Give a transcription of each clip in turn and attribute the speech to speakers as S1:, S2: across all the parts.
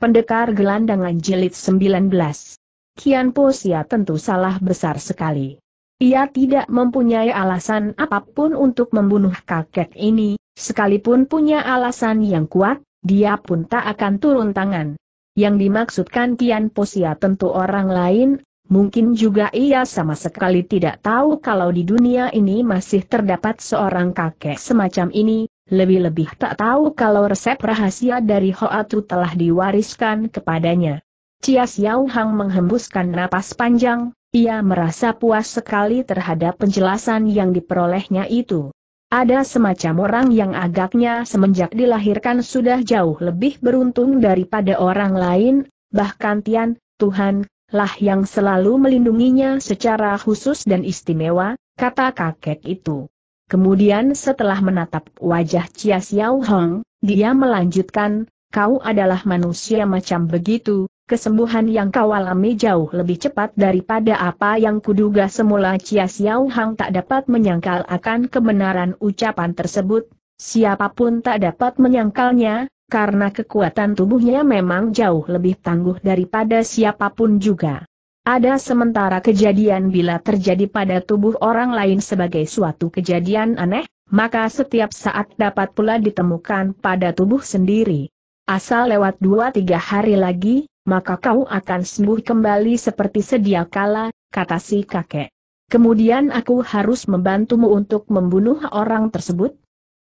S1: Pendekar Gelandangan Jilid 19 Kian Po Sia tentu salah besar sekali. Ia tidak mempunyai alasan apapun untuk membunuh kakek ini, sekalipun punya alasan yang kuat, dia pun tak akan turun tangan. Yang dimaksudkan Kian Po Sia tentu orang lain, mungkin juga ia sama sekali tidak tahu kalau di dunia ini masih terdapat seorang kakek semacam ini, lebih-lebih tak tahu kalau resep rahasia dari Hoatu telah diwariskan kepadanya. Cia Xiao Hang menghembuskan napas panjang, ia merasa puas sekali terhadap penjelasan yang diperolehnya itu. Ada semacam orang yang agaknya semenjak dilahirkan sudah jauh lebih beruntung daripada orang lain, bahkan Tian, Tuhan, lah yang selalu melindunginya secara khusus dan istimewa, kata kakek itu. Kemudian setelah menatap wajah Chia Xiao Hong, dia melanjutkan, kau adalah manusia macam begitu, kesembuhan yang kau alami jauh lebih cepat daripada apa yang kuduga semula Chia Xiao Hong tak dapat menyangkal akan kebenaran ucapan tersebut, siapapun tak dapat menyangkalnya, karena kekuatan tubuhnya memang jauh lebih tangguh daripada siapapun juga. Ada sementara kejadian bila terjadi pada tubuh orang lain sebagai suatu kejadian aneh, maka setiap saat dapat pula ditemukan pada tubuh sendiri. Asal lewat 2-3 hari lagi, maka kau akan sembuh kembali seperti sedia kala, kata si kakek. Kemudian aku harus membantumu untuk membunuh orang tersebut?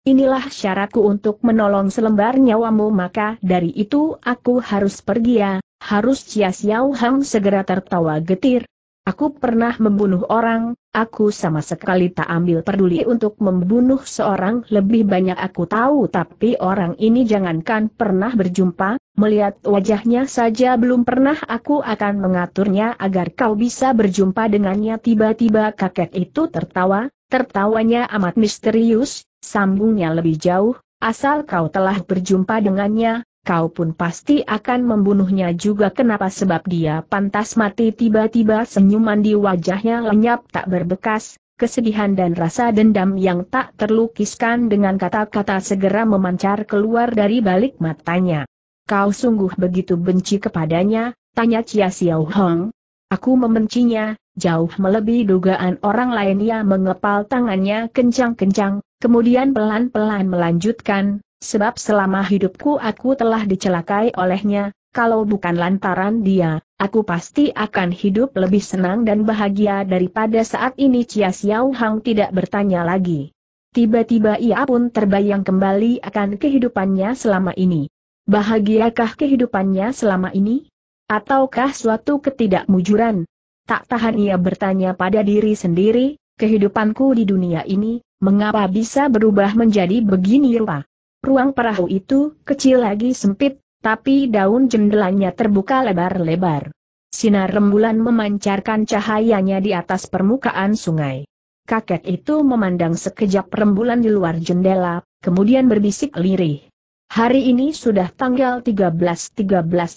S1: Inilah syaratku untuk menolong selembar nyawamu maka dari itu aku harus pergi ya, harus Chia Xiao Hang segera tertawa getir. Aku pernah membunuh orang, aku sama sekali tak ambil peduli untuk membunuh seorang lebih banyak aku tahu tapi orang ini jangankan pernah berjumpa, melihat wajahnya saja belum pernah aku akan mengaturnya agar kau bisa berjumpa dengannya tiba-tiba kakek itu tertawa, tertawanya amat misterius, sambungnya lebih jauh, asal kau telah berjumpa dengannya, kau pun pasti akan membunuhnya juga kenapa sebab dia pantas mati tiba-tiba senyuman di wajahnya lenyap tak berbekas, kesedihan dan rasa dendam yang tak terlukiskan dengan kata-kata segera memancar keluar dari balik matanya. Kau sungguh begitu benci kepadanya, tanya Chia Xiao Hong. Aku membencinya, jauh melebihi dugaan orang lain ia mengepal tangannya kencang-kencang, kemudian pelan-pelan melanjutkan, Sebab selama hidupku aku telah dicelakai olehnya, kalau bukan lantaran dia, aku pasti akan hidup lebih senang dan bahagia daripada saat ini Chia Xiao Hang tidak bertanya lagi. Tiba-tiba ia pun terbayang kembali akan kehidupannya selama ini. Bahagiakah kehidupannya selama ini? Ataukah suatu ketidakmujuran? Tak tahan ia bertanya pada diri sendiri, kehidupanku di dunia ini, mengapa bisa berubah menjadi begini rupa? Ruang perahu itu kecil lagi sempit, tapi daun jendelanya terbuka lebar-lebar. Sinar rembulan memancarkan cahayanya di atas permukaan sungai. Kakek itu memandang sekejap rembulan di luar jendela, kemudian berbisik lirih. Hari ini sudah tanggal 13-13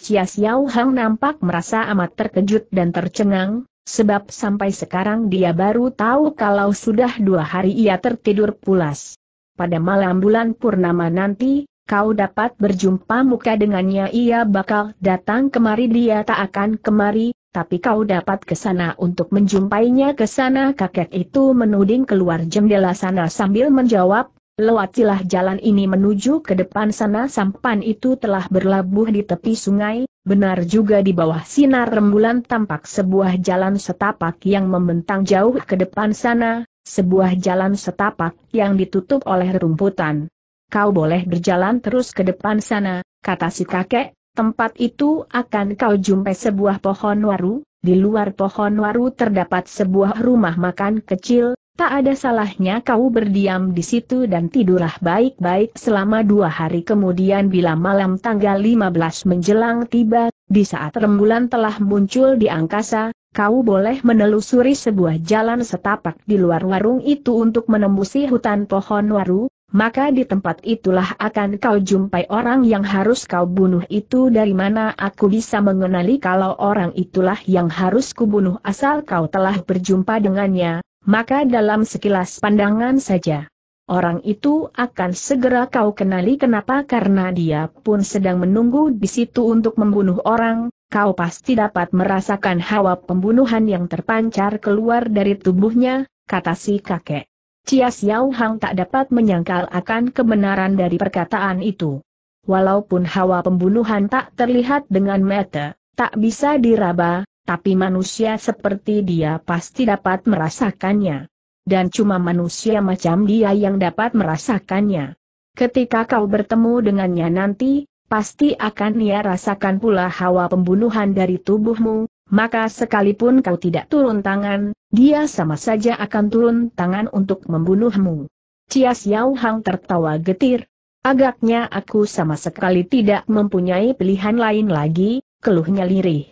S1: Chia Xiao Hang nampak merasa amat terkejut dan tercengang, sebab sampai sekarang dia baru tahu kalau sudah dua hari ia tertidur pulas pada malam bulan purnama nanti, kau dapat berjumpa muka dengannya ia bakal datang kemari dia tak akan kemari, tapi kau dapat ke sana untuk menjumpainya ke sana kakek itu menuding keluar jendela sana sambil menjawab, Lewatilah jalan ini menuju ke depan sana sampan itu telah berlabuh di tepi sungai, benar juga di bawah sinar rembulan tampak sebuah jalan setapak yang membentang jauh ke depan sana, sebuah jalan setapak yang ditutup oleh rumputan. Kau boleh berjalan terus ke depan sana, kata si kakek, tempat itu akan kau jumpai sebuah pohon waru, di luar pohon waru terdapat sebuah rumah makan kecil, tak ada salahnya kau berdiam di situ dan tidurlah baik-baik selama dua hari kemudian bila malam tanggal 15 menjelang tiba, di saat rembulan telah muncul di angkasa, kau boleh menelusuri sebuah jalan setapak di luar warung itu untuk menembusi hutan pohon waru, maka di tempat itulah akan kau jumpai orang yang harus kau bunuh itu dari mana aku bisa mengenali kalau orang itulah yang harus kubunuh asal kau telah berjumpa dengannya, maka dalam sekilas pandangan saja. Orang itu akan segera kau kenali kenapa karena dia pun sedang menunggu di situ untuk membunuh orang, kau pasti dapat merasakan hawa pembunuhan yang terpancar keluar dari tubuhnya, kata si kakek. Cia Xiao Hang tak dapat menyangkal akan kebenaran dari perkataan itu. Walaupun hawa pembunuhan tak terlihat dengan mata, tak bisa diraba, tapi manusia seperti dia pasti dapat merasakannya. Dan cuma manusia macam dia yang dapat merasakannya. Ketika kau bertemu dengannya nanti, pasti akan ia rasakan pula hawa pembunuhan dari tubuhmu, maka sekalipun kau tidak turun tangan, dia sama saja akan turun tangan untuk membunuhmu. Cia Xiao Hang tertawa getir. Agaknya aku sama sekali tidak mempunyai pilihan lain lagi, keluhnya lirih.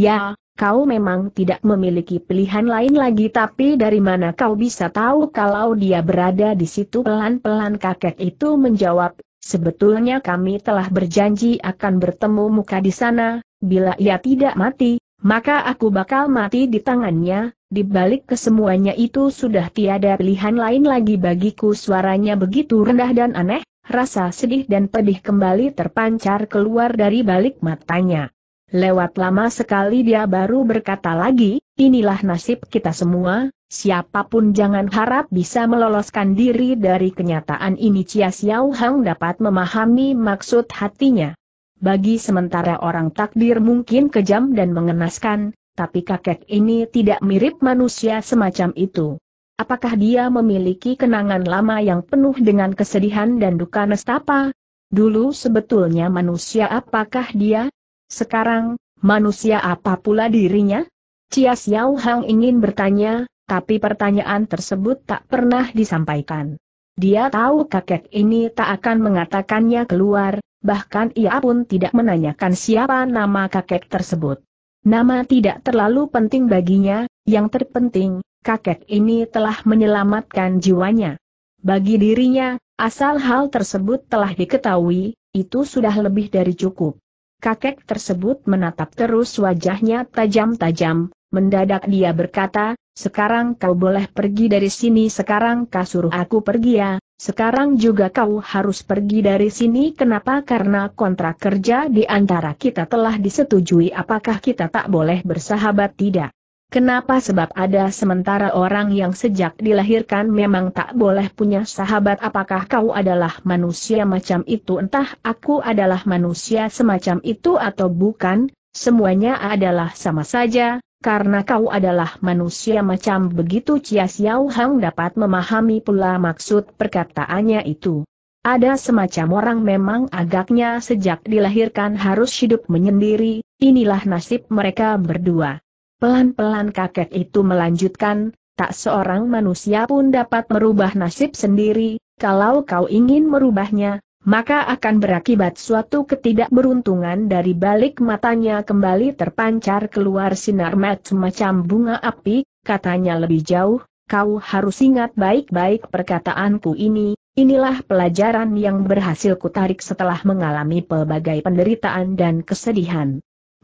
S1: Ya, kau memang tidak memiliki pilihan lain lagi tapi dari mana kau bisa tahu kalau dia berada di situ pelan-pelan kakek itu menjawab, Sebetulnya kami telah berjanji akan bertemu muka di sana, bila ia tidak mati, maka aku bakal mati di tangannya, di balik kesemuanya itu sudah tiada pilihan lain lagi bagiku suaranya begitu rendah dan aneh, rasa sedih dan pedih kembali terpancar keluar dari balik matanya. Lewat lama sekali dia baru berkata lagi, inilah nasib kita semua, siapapun jangan harap bisa meloloskan diri dari kenyataan ini Chia Xiao Hang dapat memahami maksud hatinya. Bagi sementara orang takdir mungkin kejam dan mengenaskan, tapi kakek ini tidak mirip manusia semacam itu. Apakah dia memiliki kenangan lama yang penuh dengan kesedihan dan duka nestapa? Dulu sebetulnya manusia apakah dia? Sekarang, manusia apa pula dirinya? Cia Xiao Hang ingin bertanya, tapi pertanyaan tersebut tak pernah disampaikan. Dia tahu kakek ini tak akan mengatakannya keluar, bahkan ia pun tidak menanyakan siapa nama kakek tersebut. Nama tidak terlalu penting baginya, yang terpenting, kakek ini telah menyelamatkan jiwanya. Bagi dirinya, asal hal tersebut telah diketahui, itu sudah lebih dari cukup. Kakek tersebut menatap terus wajahnya tajam-tajam, mendadak dia berkata, sekarang kau boleh pergi dari sini sekarang kau suruh aku pergi ya, sekarang juga kau harus pergi dari sini kenapa karena kontrak kerja di antara kita telah disetujui apakah kita tak boleh bersahabat tidak. Kenapa sebab ada sementara orang yang sejak dilahirkan memang tak boleh punya sahabat apakah kau adalah manusia macam itu entah aku adalah manusia semacam itu atau bukan, semuanya adalah sama saja, karena kau adalah manusia macam begitu Chia Xiao Hang dapat memahami pula maksud perkataannya itu. Ada semacam orang memang agaknya sejak dilahirkan harus hidup menyendiri, inilah nasib mereka berdua. Pelan-pelan kakek itu melanjutkan, tak seorang manusia pun dapat merubah nasib sendiri, kalau kau ingin merubahnya, maka akan berakibat suatu ketidakberuntungan dari balik matanya kembali terpancar keluar sinar mat semacam bunga api, katanya lebih jauh, kau harus ingat baik-baik perkataanku ini, inilah pelajaran yang berhasil kutarik setelah mengalami pelbagai penderitaan dan kesedihan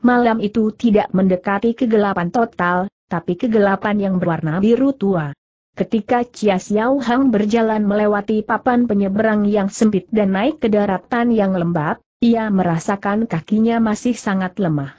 S1: malam itu tidak mendekati kegelapan total, tapi kegelapan yang berwarna biru tua. Ketika Chia Xiao Hang berjalan melewati papan penyeberang yang sempit dan naik ke daratan yang lembab, ia merasakan kakinya masih sangat lemah.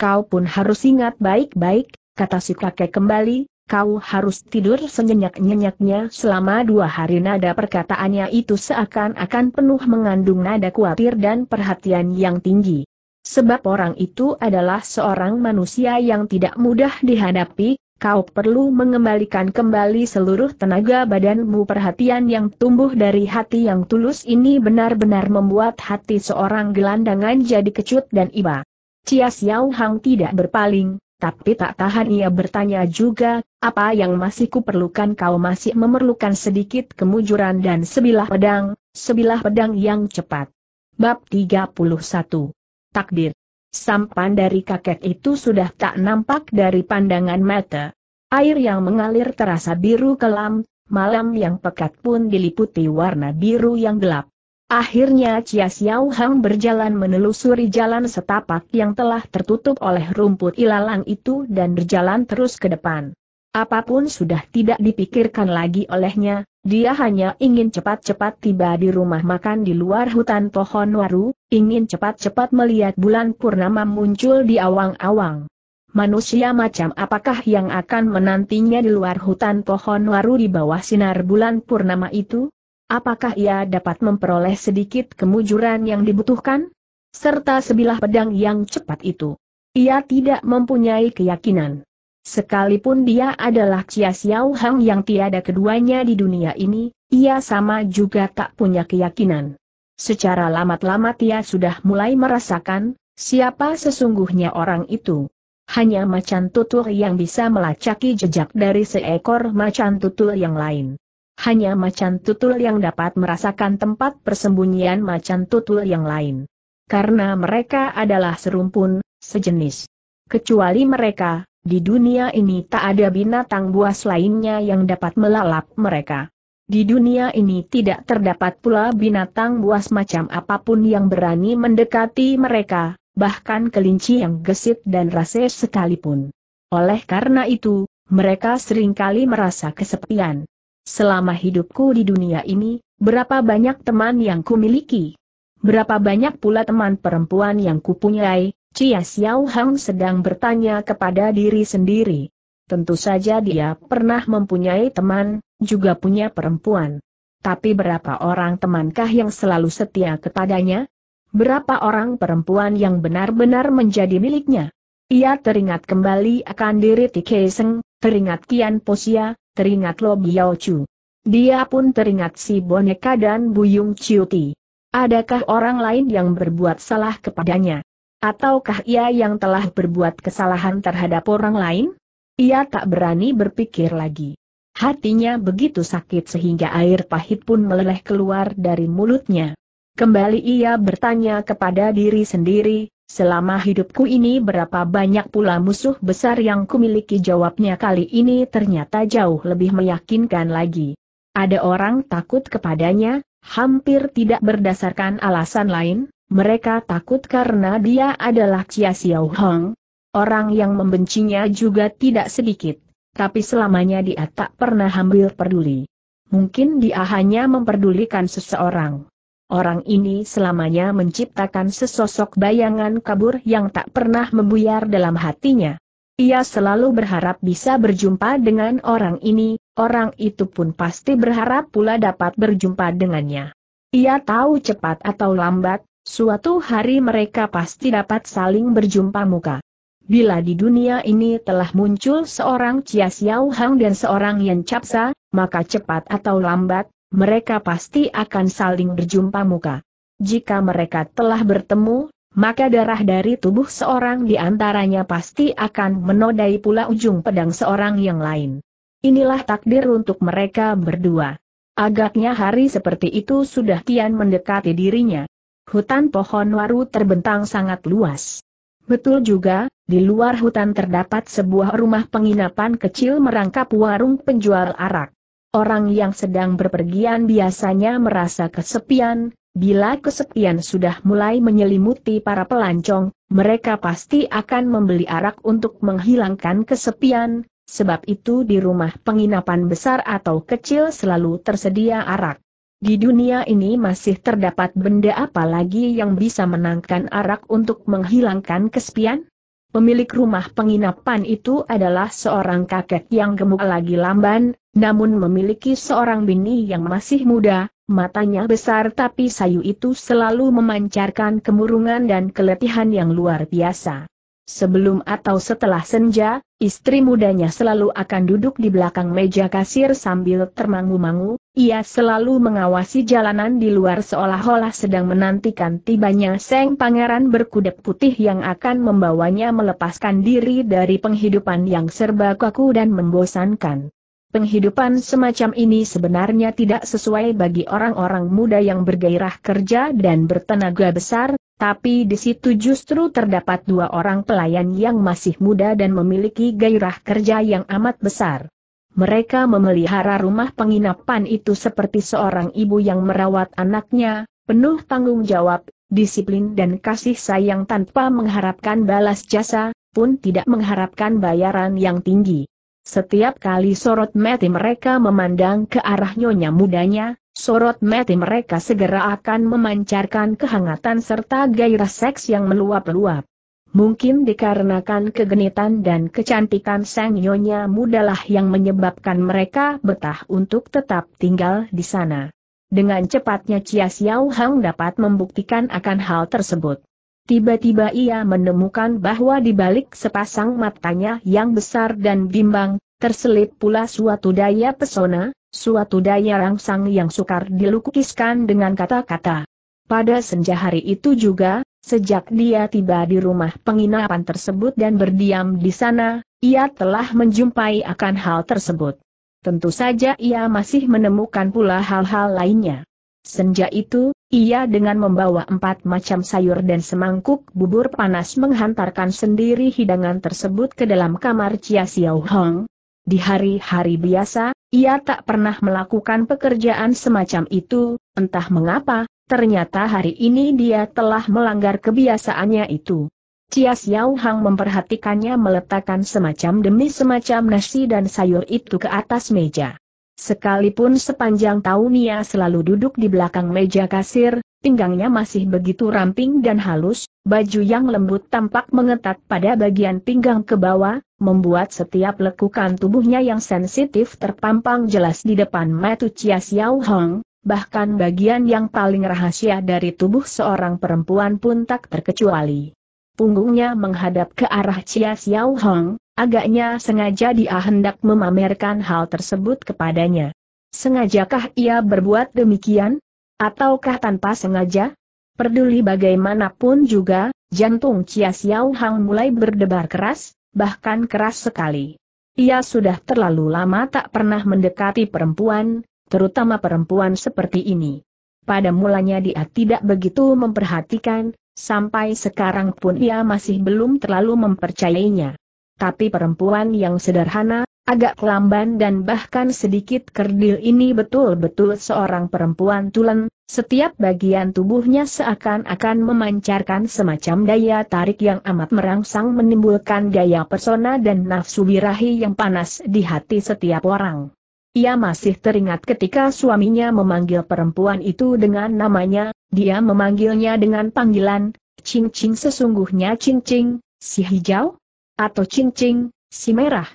S1: Kau pun harus ingat baik-baik, kata si kakek kembali, kau harus tidur senyenyak-nyenyaknya selama dua hari nada perkataannya itu seakan-akan penuh mengandung nada khawatir dan perhatian yang tinggi. Sebab orang itu adalah seorang manusia yang tidak mudah dihadapi, kau perlu mengembalikan kembali seluruh tenaga badanmu perhatian yang tumbuh dari hati yang tulus ini benar-benar membuat hati seorang gelandangan jadi kecut dan iba. Cia Xiao Hang tidak berpaling, tapi tak tahan ia bertanya juga, apa yang masih kuperlukan kau masih memerlukan sedikit kemujuran dan sebilah pedang, sebilah pedang yang cepat. Bab 31 takdir. Sampan dari kakek itu sudah tak nampak dari pandangan mata. Air yang mengalir terasa biru kelam, malam yang pekat pun diliputi warna biru yang gelap. Akhirnya Chia Xiao Hang berjalan menelusuri jalan setapak yang telah tertutup oleh rumput ilalang itu dan berjalan terus ke depan. Apapun sudah tidak dipikirkan lagi olehnya, dia hanya ingin cepat-cepat tiba di rumah makan di luar hutan pohon waru, ingin cepat-cepat melihat bulan purnama muncul di awang-awang. Manusia macam apakah yang akan menantinya di luar hutan pohon waru di bawah sinar bulan purnama itu? Apakah ia dapat memperoleh sedikit kemujuran yang dibutuhkan? Serta sebilah pedang yang cepat itu. Ia tidak mempunyai keyakinan. Sekalipun dia adalah Chia Xiao Hang yang tiada keduanya di dunia ini, ia sama juga tak punya keyakinan. Secara lamat-lamat ia sudah mulai merasakan, siapa sesungguhnya orang itu. Hanya macan tutul yang bisa melacaki jejak dari seekor macan tutul yang lain. Hanya macan tutul yang dapat merasakan tempat persembunyian macan tutul yang lain. Karena mereka adalah serumpun, sejenis. Kecuali mereka, di dunia ini tak ada binatang buas lainnya yang dapat melalap mereka. Di dunia ini tidak terdapat pula binatang buas macam apapun yang berani mendekati mereka, bahkan kelinci yang gesit dan rase sekalipun. Oleh karena itu, mereka seringkali merasa kesepian. Selama hidupku di dunia ini, berapa banyak teman yang kumiliki? Berapa banyak pula teman perempuan yang kupunyai, Cia Xiao Hang sedang bertanya kepada diri sendiri. Tentu saja dia pernah mempunyai teman, juga punya perempuan. Tapi berapa orang temankah yang selalu setia kepadanya? Berapa orang perempuan yang benar-benar menjadi miliknya? Ia teringat kembali akan diri Tike Seng, teringat Kian Posia, teringat Lo Biao Chu. Dia pun teringat si boneka dan Buyung Ti. Adakah orang lain yang berbuat salah kepadanya? Ataukah ia yang telah berbuat kesalahan terhadap orang lain? Ia tak berani berpikir lagi. Hatinya begitu sakit sehingga air pahit pun meleleh keluar dari mulutnya. Kembali ia bertanya kepada diri sendiri, selama hidupku ini berapa banyak pula musuh besar yang kumiliki jawabnya kali ini ternyata jauh lebih meyakinkan lagi. Ada orang takut kepadanya, hampir tidak berdasarkan alasan lain, mereka takut karena dia adalah Chia Xiao Hong. Orang yang membencinya juga tidak sedikit, tapi selamanya dia tak pernah ambil peduli. Mungkin dia hanya memperdulikan seseorang. Orang ini selamanya menciptakan sesosok bayangan kabur yang tak pernah membuyar dalam hatinya. Ia selalu berharap bisa berjumpa dengan orang ini, orang itu pun pasti berharap pula dapat berjumpa dengannya. Ia tahu cepat atau lambat, Suatu hari mereka pasti dapat saling berjumpa muka. Bila di dunia ini telah muncul seorang Chia Xiao Hang dan seorang Yan Capsa, maka cepat atau lambat, mereka pasti akan saling berjumpa muka. Jika mereka telah bertemu, maka darah dari tubuh seorang di antaranya pasti akan menodai pula ujung pedang seorang yang lain. Inilah takdir untuk mereka berdua. Agaknya hari seperti itu sudah kian mendekati dirinya. Hutan pohon waru terbentang sangat luas. Betul juga, di luar hutan terdapat sebuah rumah penginapan kecil merangkap warung penjual arak. Orang yang sedang berpergian biasanya merasa kesepian, bila kesepian sudah mulai menyelimuti para pelancong, mereka pasti akan membeli arak untuk menghilangkan kesepian, sebab itu di rumah penginapan besar atau kecil selalu tersedia arak. Di dunia ini masih terdapat benda apa lagi yang bisa menangkan arak untuk menghilangkan kesepian? Pemilik rumah penginapan itu adalah seorang kakek yang gemuk lagi lamban, namun memiliki seorang bini yang masih muda, matanya besar tapi sayu itu selalu memancarkan kemurungan dan keletihan yang luar biasa. Sebelum atau setelah senja, istri mudanya selalu akan duduk di belakang meja kasir sambil termangu-mangu, ia selalu mengawasi jalanan di luar seolah-olah sedang menantikan tibanya Seng Pangeran berkuda putih yang akan membawanya melepaskan diri dari penghidupan yang serba kaku dan membosankan. Penghidupan semacam ini sebenarnya tidak sesuai bagi orang-orang muda yang bergairah kerja dan bertenaga besar, tapi di situ justru terdapat dua orang pelayan yang masih muda dan memiliki gairah kerja yang amat besar. Mereka memelihara rumah penginapan itu seperti seorang ibu yang merawat anaknya, penuh tanggung jawab, disiplin dan kasih sayang tanpa mengharapkan balas jasa, pun tidak mengharapkan bayaran yang tinggi. Setiap kali sorot mati mereka memandang ke arah nyonya mudanya, Sorot mati mereka segera akan memancarkan kehangatan serta gairah seks yang meluap-luap. Mungkin dikarenakan kegenitan dan kecantikan sang nyonya mudalah yang menyebabkan mereka betah untuk tetap tinggal di sana. Dengan cepatnya Chia Xiao Hang dapat membuktikan akan hal tersebut. Tiba-tiba ia menemukan bahwa di balik sepasang matanya yang besar dan bimbang, terselip pula suatu daya pesona, suatu daya rangsang yang sukar dilukiskan dengan kata-kata. Pada senja hari itu juga, sejak dia tiba di rumah penginapan tersebut dan berdiam di sana, ia telah menjumpai akan hal tersebut. Tentu saja ia masih menemukan pula hal-hal lainnya. Senja itu, ia dengan membawa empat macam sayur dan semangkuk bubur panas menghantarkan sendiri hidangan tersebut ke dalam kamar Chia Xiao Hong. Di hari-hari biasa, ia tak pernah melakukan pekerjaan semacam itu, entah mengapa, ternyata hari ini dia telah melanggar kebiasaannya itu. Cia Xiao Hang memperhatikannya meletakkan semacam demi semacam nasi dan sayur itu ke atas meja. Sekalipun sepanjang tahun ia selalu duduk di belakang meja kasir, pinggangnya masih begitu ramping dan halus, baju yang lembut tampak mengetat pada bagian pinggang ke bawah, membuat setiap lekukan tubuhnya yang sensitif terpampang jelas di depan mata Chia Xiao Hong, bahkan bagian yang paling rahasia dari tubuh seorang perempuan pun tak terkecuali. Punggungnya menghadap ke arah Chia Xiao Hong, agaknya sengaja dia hendak memamerkan hal tersebut kepadanya. Sengajakah ia berbuat demikian? Ataukah tanpa sengaja? Peduli bagaimanapun juga, jantung Chia Xiao Hang mulai berdebar keras, bahkan keras sekali. Ia sudah terlalu lama tak pernah mendekati perempuan, terutama perempuan seperti ini. Pada mulanya dia tidak begitu memperhatikan, sampai sekarang pun ia masih belum terlalu mempercayainya. Tapi perempuan yang sederhana, agak lamban dan bahkan sedikit kerdil ini betul-betul seorang perempuan tulen, setiap bagian tubuhnya seakan-akan memancarkan semacam daya tarik yang amat merangsang menimbulkan daya persona dan nafsu birahi yang panas di hati setiap orang. Ia masih teringat ketika suaminya memanggil perempuan itu dengan namanya, dia memanggilnya dengan panggilan, Cing Cing sesungguhnya Cing Cing, si hijau? Atau Cing Cing, si merah?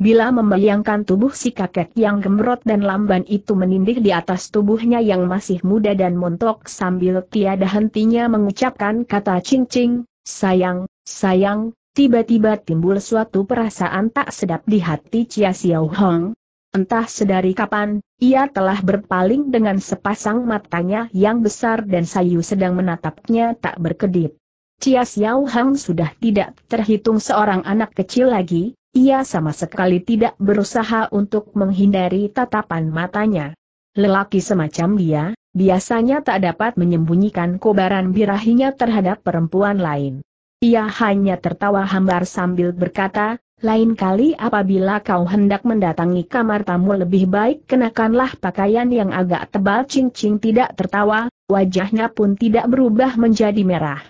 S1: Bila membayangkan tubuh si kakek yang gemrot dan lamban itu menindih di atas tubuhnya yang masih muda dan montok sambil tiada hentinya mengucapkan kata cincing, sayang, sayang, tiba-tiba timbul suatu perasaan tak sedap di hati Chia Xiao Hong. Entah sedari kapan, ia telah berpaling dengan sepasang matanya yang besar dan sayu sedang menatapnya tak berkedip. Chia Xiao Hong sudah tidak terhitung seorang anak kecil lagi, ia sama sekali tidak berusaha untuk menghindari tatapan matanya. Lelaki semacam dia, biasanya tak dapat menyembunyikan kobaran birahinya terhadap perempuan lain. Ia hanya tertawa hambar sambil berkata, lain kali apabila kau hendak mendatangi kamar tamu lebih baik kenakanlah pakaian yang agak tebal cincin tidak tertawa, wajahnya pun tidak berubah menjadi merah.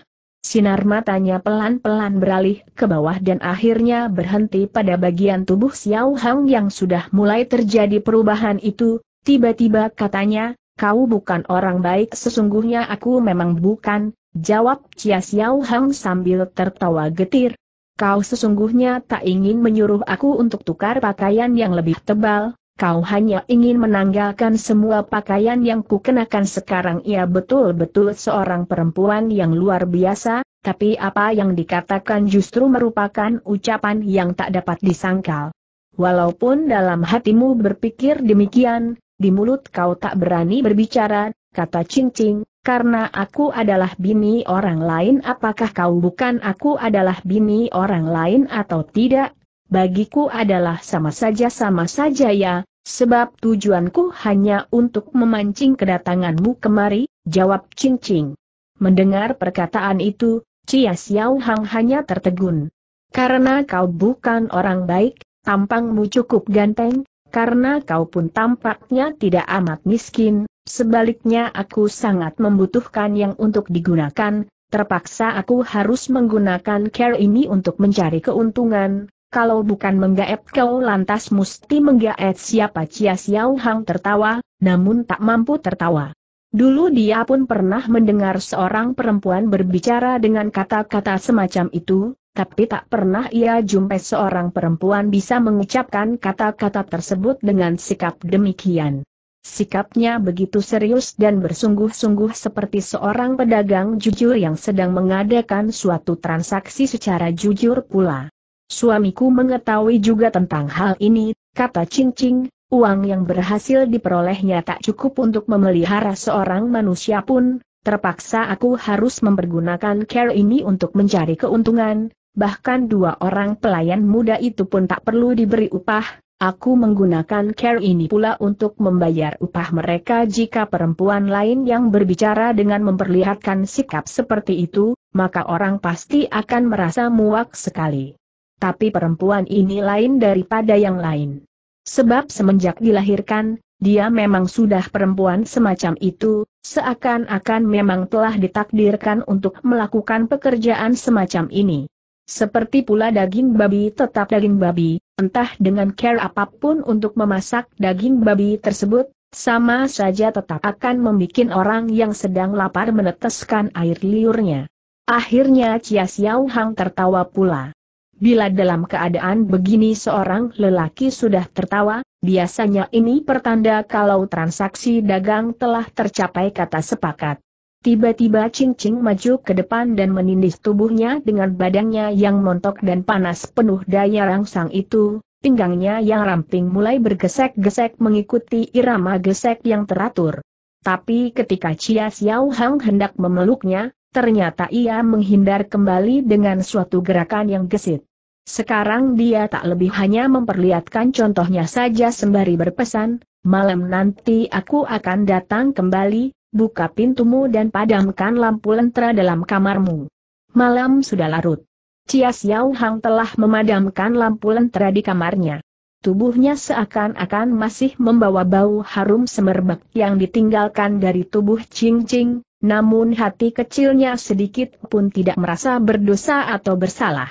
S1: Sinar matanya pelan-pelan beralih ke bawah dan akhirnya berhenti pada bagian tubuh Xiao Hang yang sudah mulai terjadi perubahan itu, tiba-tiba katanya, kau bukan orang baik sesungguhnya aku memang bukan, jawab Chia Xiao Hang sambil tertawa getir. Kau sesungguhnya tak ingin menyuruh aku untuk tukar pakaian yang lebih tebal, kau hanya ingin menanggalkan semua pakaian yang kukenakan sekarang ia betul-betul seorang perempuan yang luar biasa, tapi apa yang dikatakan justru merupakan ucapan yang tak dapat disangkal. Walaupun dalam hatimu berpikir demikian, di mulut kau tak berani berbicara, kata cincin, karena aku adalah bini orang lain apakah kau bukan aku adalah bini orang lain atau tidak? Bagiku adalah sama saja sama saja ya, Sebab tujuanku hanya untuk memancing kedatanganmu kemari, jawab Ching Ching. Mendengar perkataan itu, Cia Xiao Hang hanya tertegun. Karena kau bukan orang baik, tampangmu cukup ganteng, karena kau pun tampaknya tidak amat miskin, sebaliknya aku sangat membutuhkan yang untuk digunakan, terpaksa aku harus menggunakan care ini untuk mencari keuntungan, kalau bukan menggaet kau lantas mesti menggaet siapa Cia Xiao Hang tertawa, namun tak mampu tertawa. Dulu dia pun pernah mendengar seorang perempuan berbicara dengan kata-kata semacam itu, tapi tak pernah ia jumpai seorang perempuan bisa mengucapkan kata-kata tersebut dengan sikap demikian. Sikapnya begitu serius dan bersungguh-sungguh seperti seorang pedagang jujur yang sedang mengadakan suatu transaksi secara jujur pula. Suamiku mengetahui juga tentang hal ini, kata Ching Ching, uang yang berhasil diperolehnya tak cukup untuk memelihara seorang manusia pun, terpaksa aku harus mempergunakan care ini untuk mencari keuntungan, bahkan dua orang pelayan muda itu pun tak perlu diberi upah, aku menggunakan care ini pula untuk membayar upah mereka jika perempuan lain yang berbicara dengan memperlihatkan sikap seperti itu, maka orang pasti akan merasa muak sekali tapi perempuan ini lain daripada yang lain. Sebab semenjak dilahirkan, dia memang sudah perempuan semacam itu, seakan-akan memang telah ditakdirkan untuk melakukan pekerjaan semacam ini. Seperti pula daging babi tetap daging babi, entah dengan care apapun untuk memasak daging babi tersebut, sama saja tetap akan membuat orang yang sedang lapar meneteskan air liurnya. Akhirnya Chia Xiao Hang tertawa pula. Bila dalam keadaan begini seorang lelaki sudah tertawa, biasanya ini pertanda kalau transaksi dagang telah tercapai kata sepakat. Tiba-tiba cincing maju ke depan dan menindih tubuhnya dengan badannya yang montok dan panas penuh daya rangsang itu, pinggangnya yang ramping mulai bergesek-gesek mengikuti irama gesek yang teratur. Tapi ketika Chia Xiao Hang hendak memeluknya, ternyata ia menghindar kembali dengan suatu gerakan yang gesit. Sekarang dia tak lebih hanya memperlihatkan contohnya saja sembari berpesan, malam nanti aku akan datang kembali, buka pintumu dan padamkan lampu lentera dalam kamarmu. Malam sudah larut. Cia Xiao Hang telah memadamkan lampu lentera di kamarnya. Tubuhnya seakan-akan masih membawa bau harum semerbak yang ditinggalkan dari tubuh Ching Ching, namun hati kecilnya sedikit pun tidak merasa berdosa atau bersalah.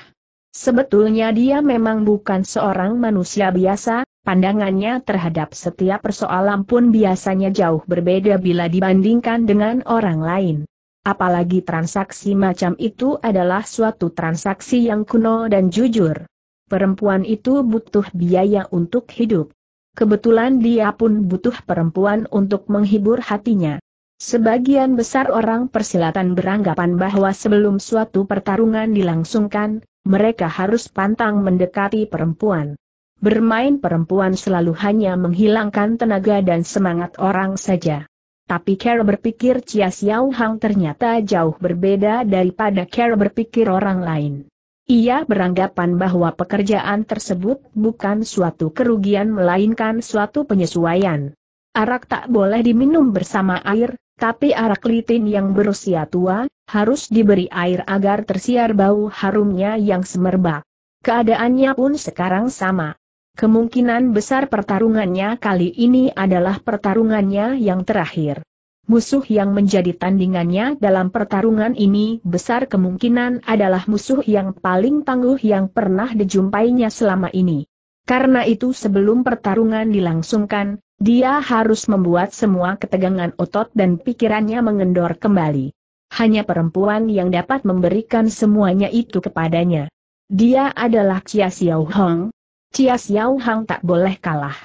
S1: Sebetulnya dia memang bukan seorang manusia biasa, pandangannya terhadap setiap persoalan pun biasanya jauh berbeda bila dibandingkan dengan orang lain. Apalagi transaksi macam itu adalah suatu transaksi yang kuno dan jujur. Perempuan itu butuh biaya untuk hidup. Kebetulan dia pun butuh perempuan untuk menghibur hatinya. Sebagian besar orang persilatan beranggapan bahwa sebelum suatu pertarungan dilangsungkan, mereka harus pantang mendekati perempuan. Bermain perempuan selalu hanya menghilangkan tenaga dan semangat orang saja. Tapi Carol berpikir Chia Xiao Hang ternyata jauh berbeda daripada Carol berpikir orang lain. Ia beranggapan bahwa pekerjaan tersebut bukan suatu kerugian melainkan suatu penyesuaian. Arak tak boleh diminum bersama air, tapi arak litin yang berusia tua, harus diberi air agar tersiar bau harumnya yang semerbak. Keadaannya pun sekarang sama. Kemungkinan besar pertarungannya kali ini adalah pertarungannya yang terakhir. Musuh yang menjadi tandingannya dalam pertarungan ini besar kemungkinan adalah musuh yang paling tangguh yang pernah dijumpainya selama ini. Karena itu sebelum pertarungan dilangsungkan, dia harus membuat semua ketegangan otot dan pikirannya mengendor kembali. Hanya perempuan yang dapat memberikan semuanya itu kepadanya. Dia adalah Chia Xiao Hong. Chia Xiao Hong tak boleh kalah.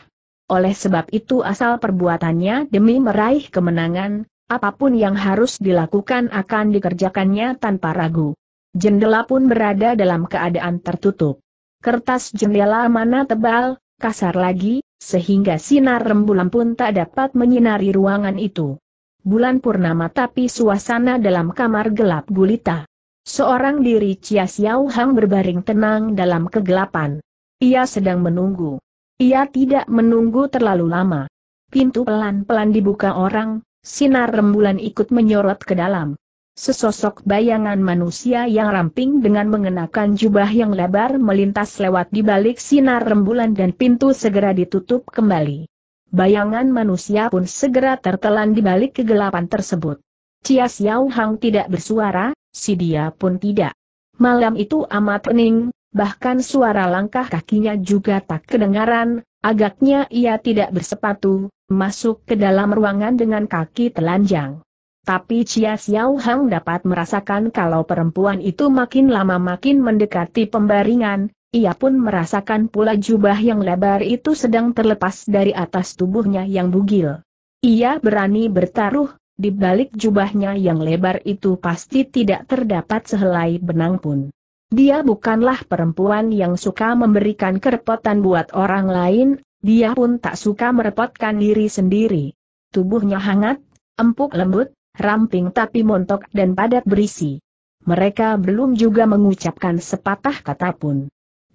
S1: Oleh sebab itu asal perbuatannya demi meraih kemenangan, apapun yang harus dilakukan akan dikerjakannya tanpa ragu. Jendela pun berada dalam keadaan tertutup. Kertas jendela mana tebal, kasar lagi, sehingga sinar rembulan pun tak dapat menyinari ruangan itu. Bulan purnama tapi suasana dalam kamar gelap gulita. Seorang diri Chia Xiao Hang berbaring tenang dalam kegelapan. Ia sedang menunggu. Ia tidak menunggu terlalu lama. Pintu pelan-pelan dibuka orang, sinar rembulan ikut menyorot ke dalam. Sesosok bayangan manusia yang ramping dengan mengenakan jubah yang lebar melintas lewat di balik sinar rembulan dan pintu segera ditutup kembali. Bayangan manusia pun segera tertelan di balik kegelapan tersebut. Cia Xiao Hang tidak bersuara, si dia pun tidak. Malam itu amat pening, bahkan suara langkah kakinya juga tak kedengaran, agaknya ia tidak bersepatu, masuk ke dalam ruangan dengan kaki telanjang. Tapi Chia Xiao Hang dapat merasakan kalau perempuan itu makin lama makin mendekati pembaringan, ia pun merasakan pula jubah yang lebar itu sedang terlepas dari atas tubuhnya yang bugil. Ia berani bertaruh, di balik jubahnya yang lebar itu pasti tidak terdapat sehelai benang pun. Dia bukanlah perempuan yang suka memberikan kerepotan buat orang lain, dia pun tak suka merepotkan diri sendiri. Tubuhnya hangat, empuk lembut, ramping tapi montok dan padat berisi. Mereka belum juga mengucapkan sepatah kata pun.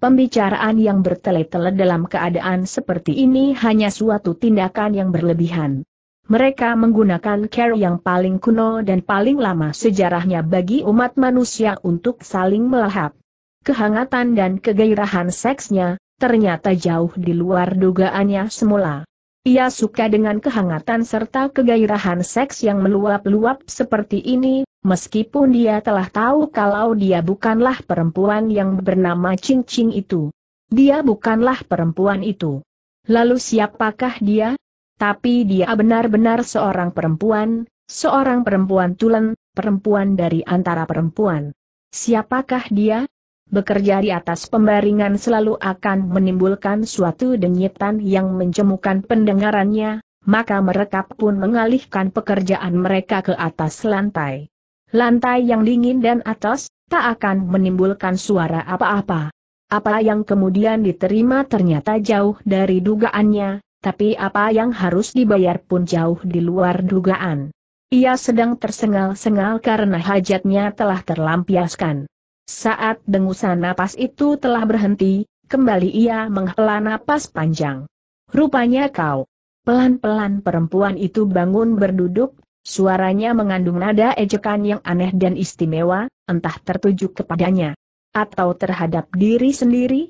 S1: Pembicaraan yang bertele-tele dalam keadaan seperti ini hanya suatu tindakan yang berlebihan. Mereka menggunakan care yang paling kuno dan paling lama sejarahnya bagi umat manusia untuk saling melahap. Kehangatan dan kegairahan seksnya, ternyata jauh di luar dugaannya semula. Ia suka dengan kehangatan serta kegairahan seks yang meluap-luap seperti ini, meskipun dia telah tahu kalau dia bukanlah perempuan yang bernama Ching Ching itu. Dia bukanlah perempuan itu. Lalu siapakah dia? Tapi dia benar-benar seorang perempuan, seorang perempuan tulen, perempuan dari antara perempuan. Siapakah dia? bekerja di atas pembaringan selalu akan menimbulkan suatu denyitan yang mencemukan pendengarannya, maka mereka pun mengalihkan pekerjaan mereka ke atas lantai. Lantai yang dingin dan atas, tak akan menimbulkan suara apa-apa. Apa yang kemudian diterima ternyata jauh dari dugaannya, tapi apa yang harus dibayar pun jauh di luar dugaan. Ia sedang tersengal-sengal karena hajatnya telah terlampiaskan. Saat dengusan napas itu telah berhenti, kembali ia menghela napas panjang. Rupanya kau. Pelan-pelan perempuan itu bangun berduduk, suaranya mengandung nada ejekan yang aneh dan istimewa, entah tertuju kepadanya. Atau terhadap diri sendiri?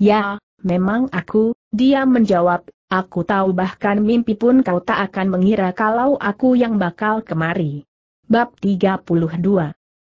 S1: Ya, memang aku, dia menjawab, aku tahu bahkan mimpi pun kau tak akan mengira kalau aku yang bakal kemari. Bab 32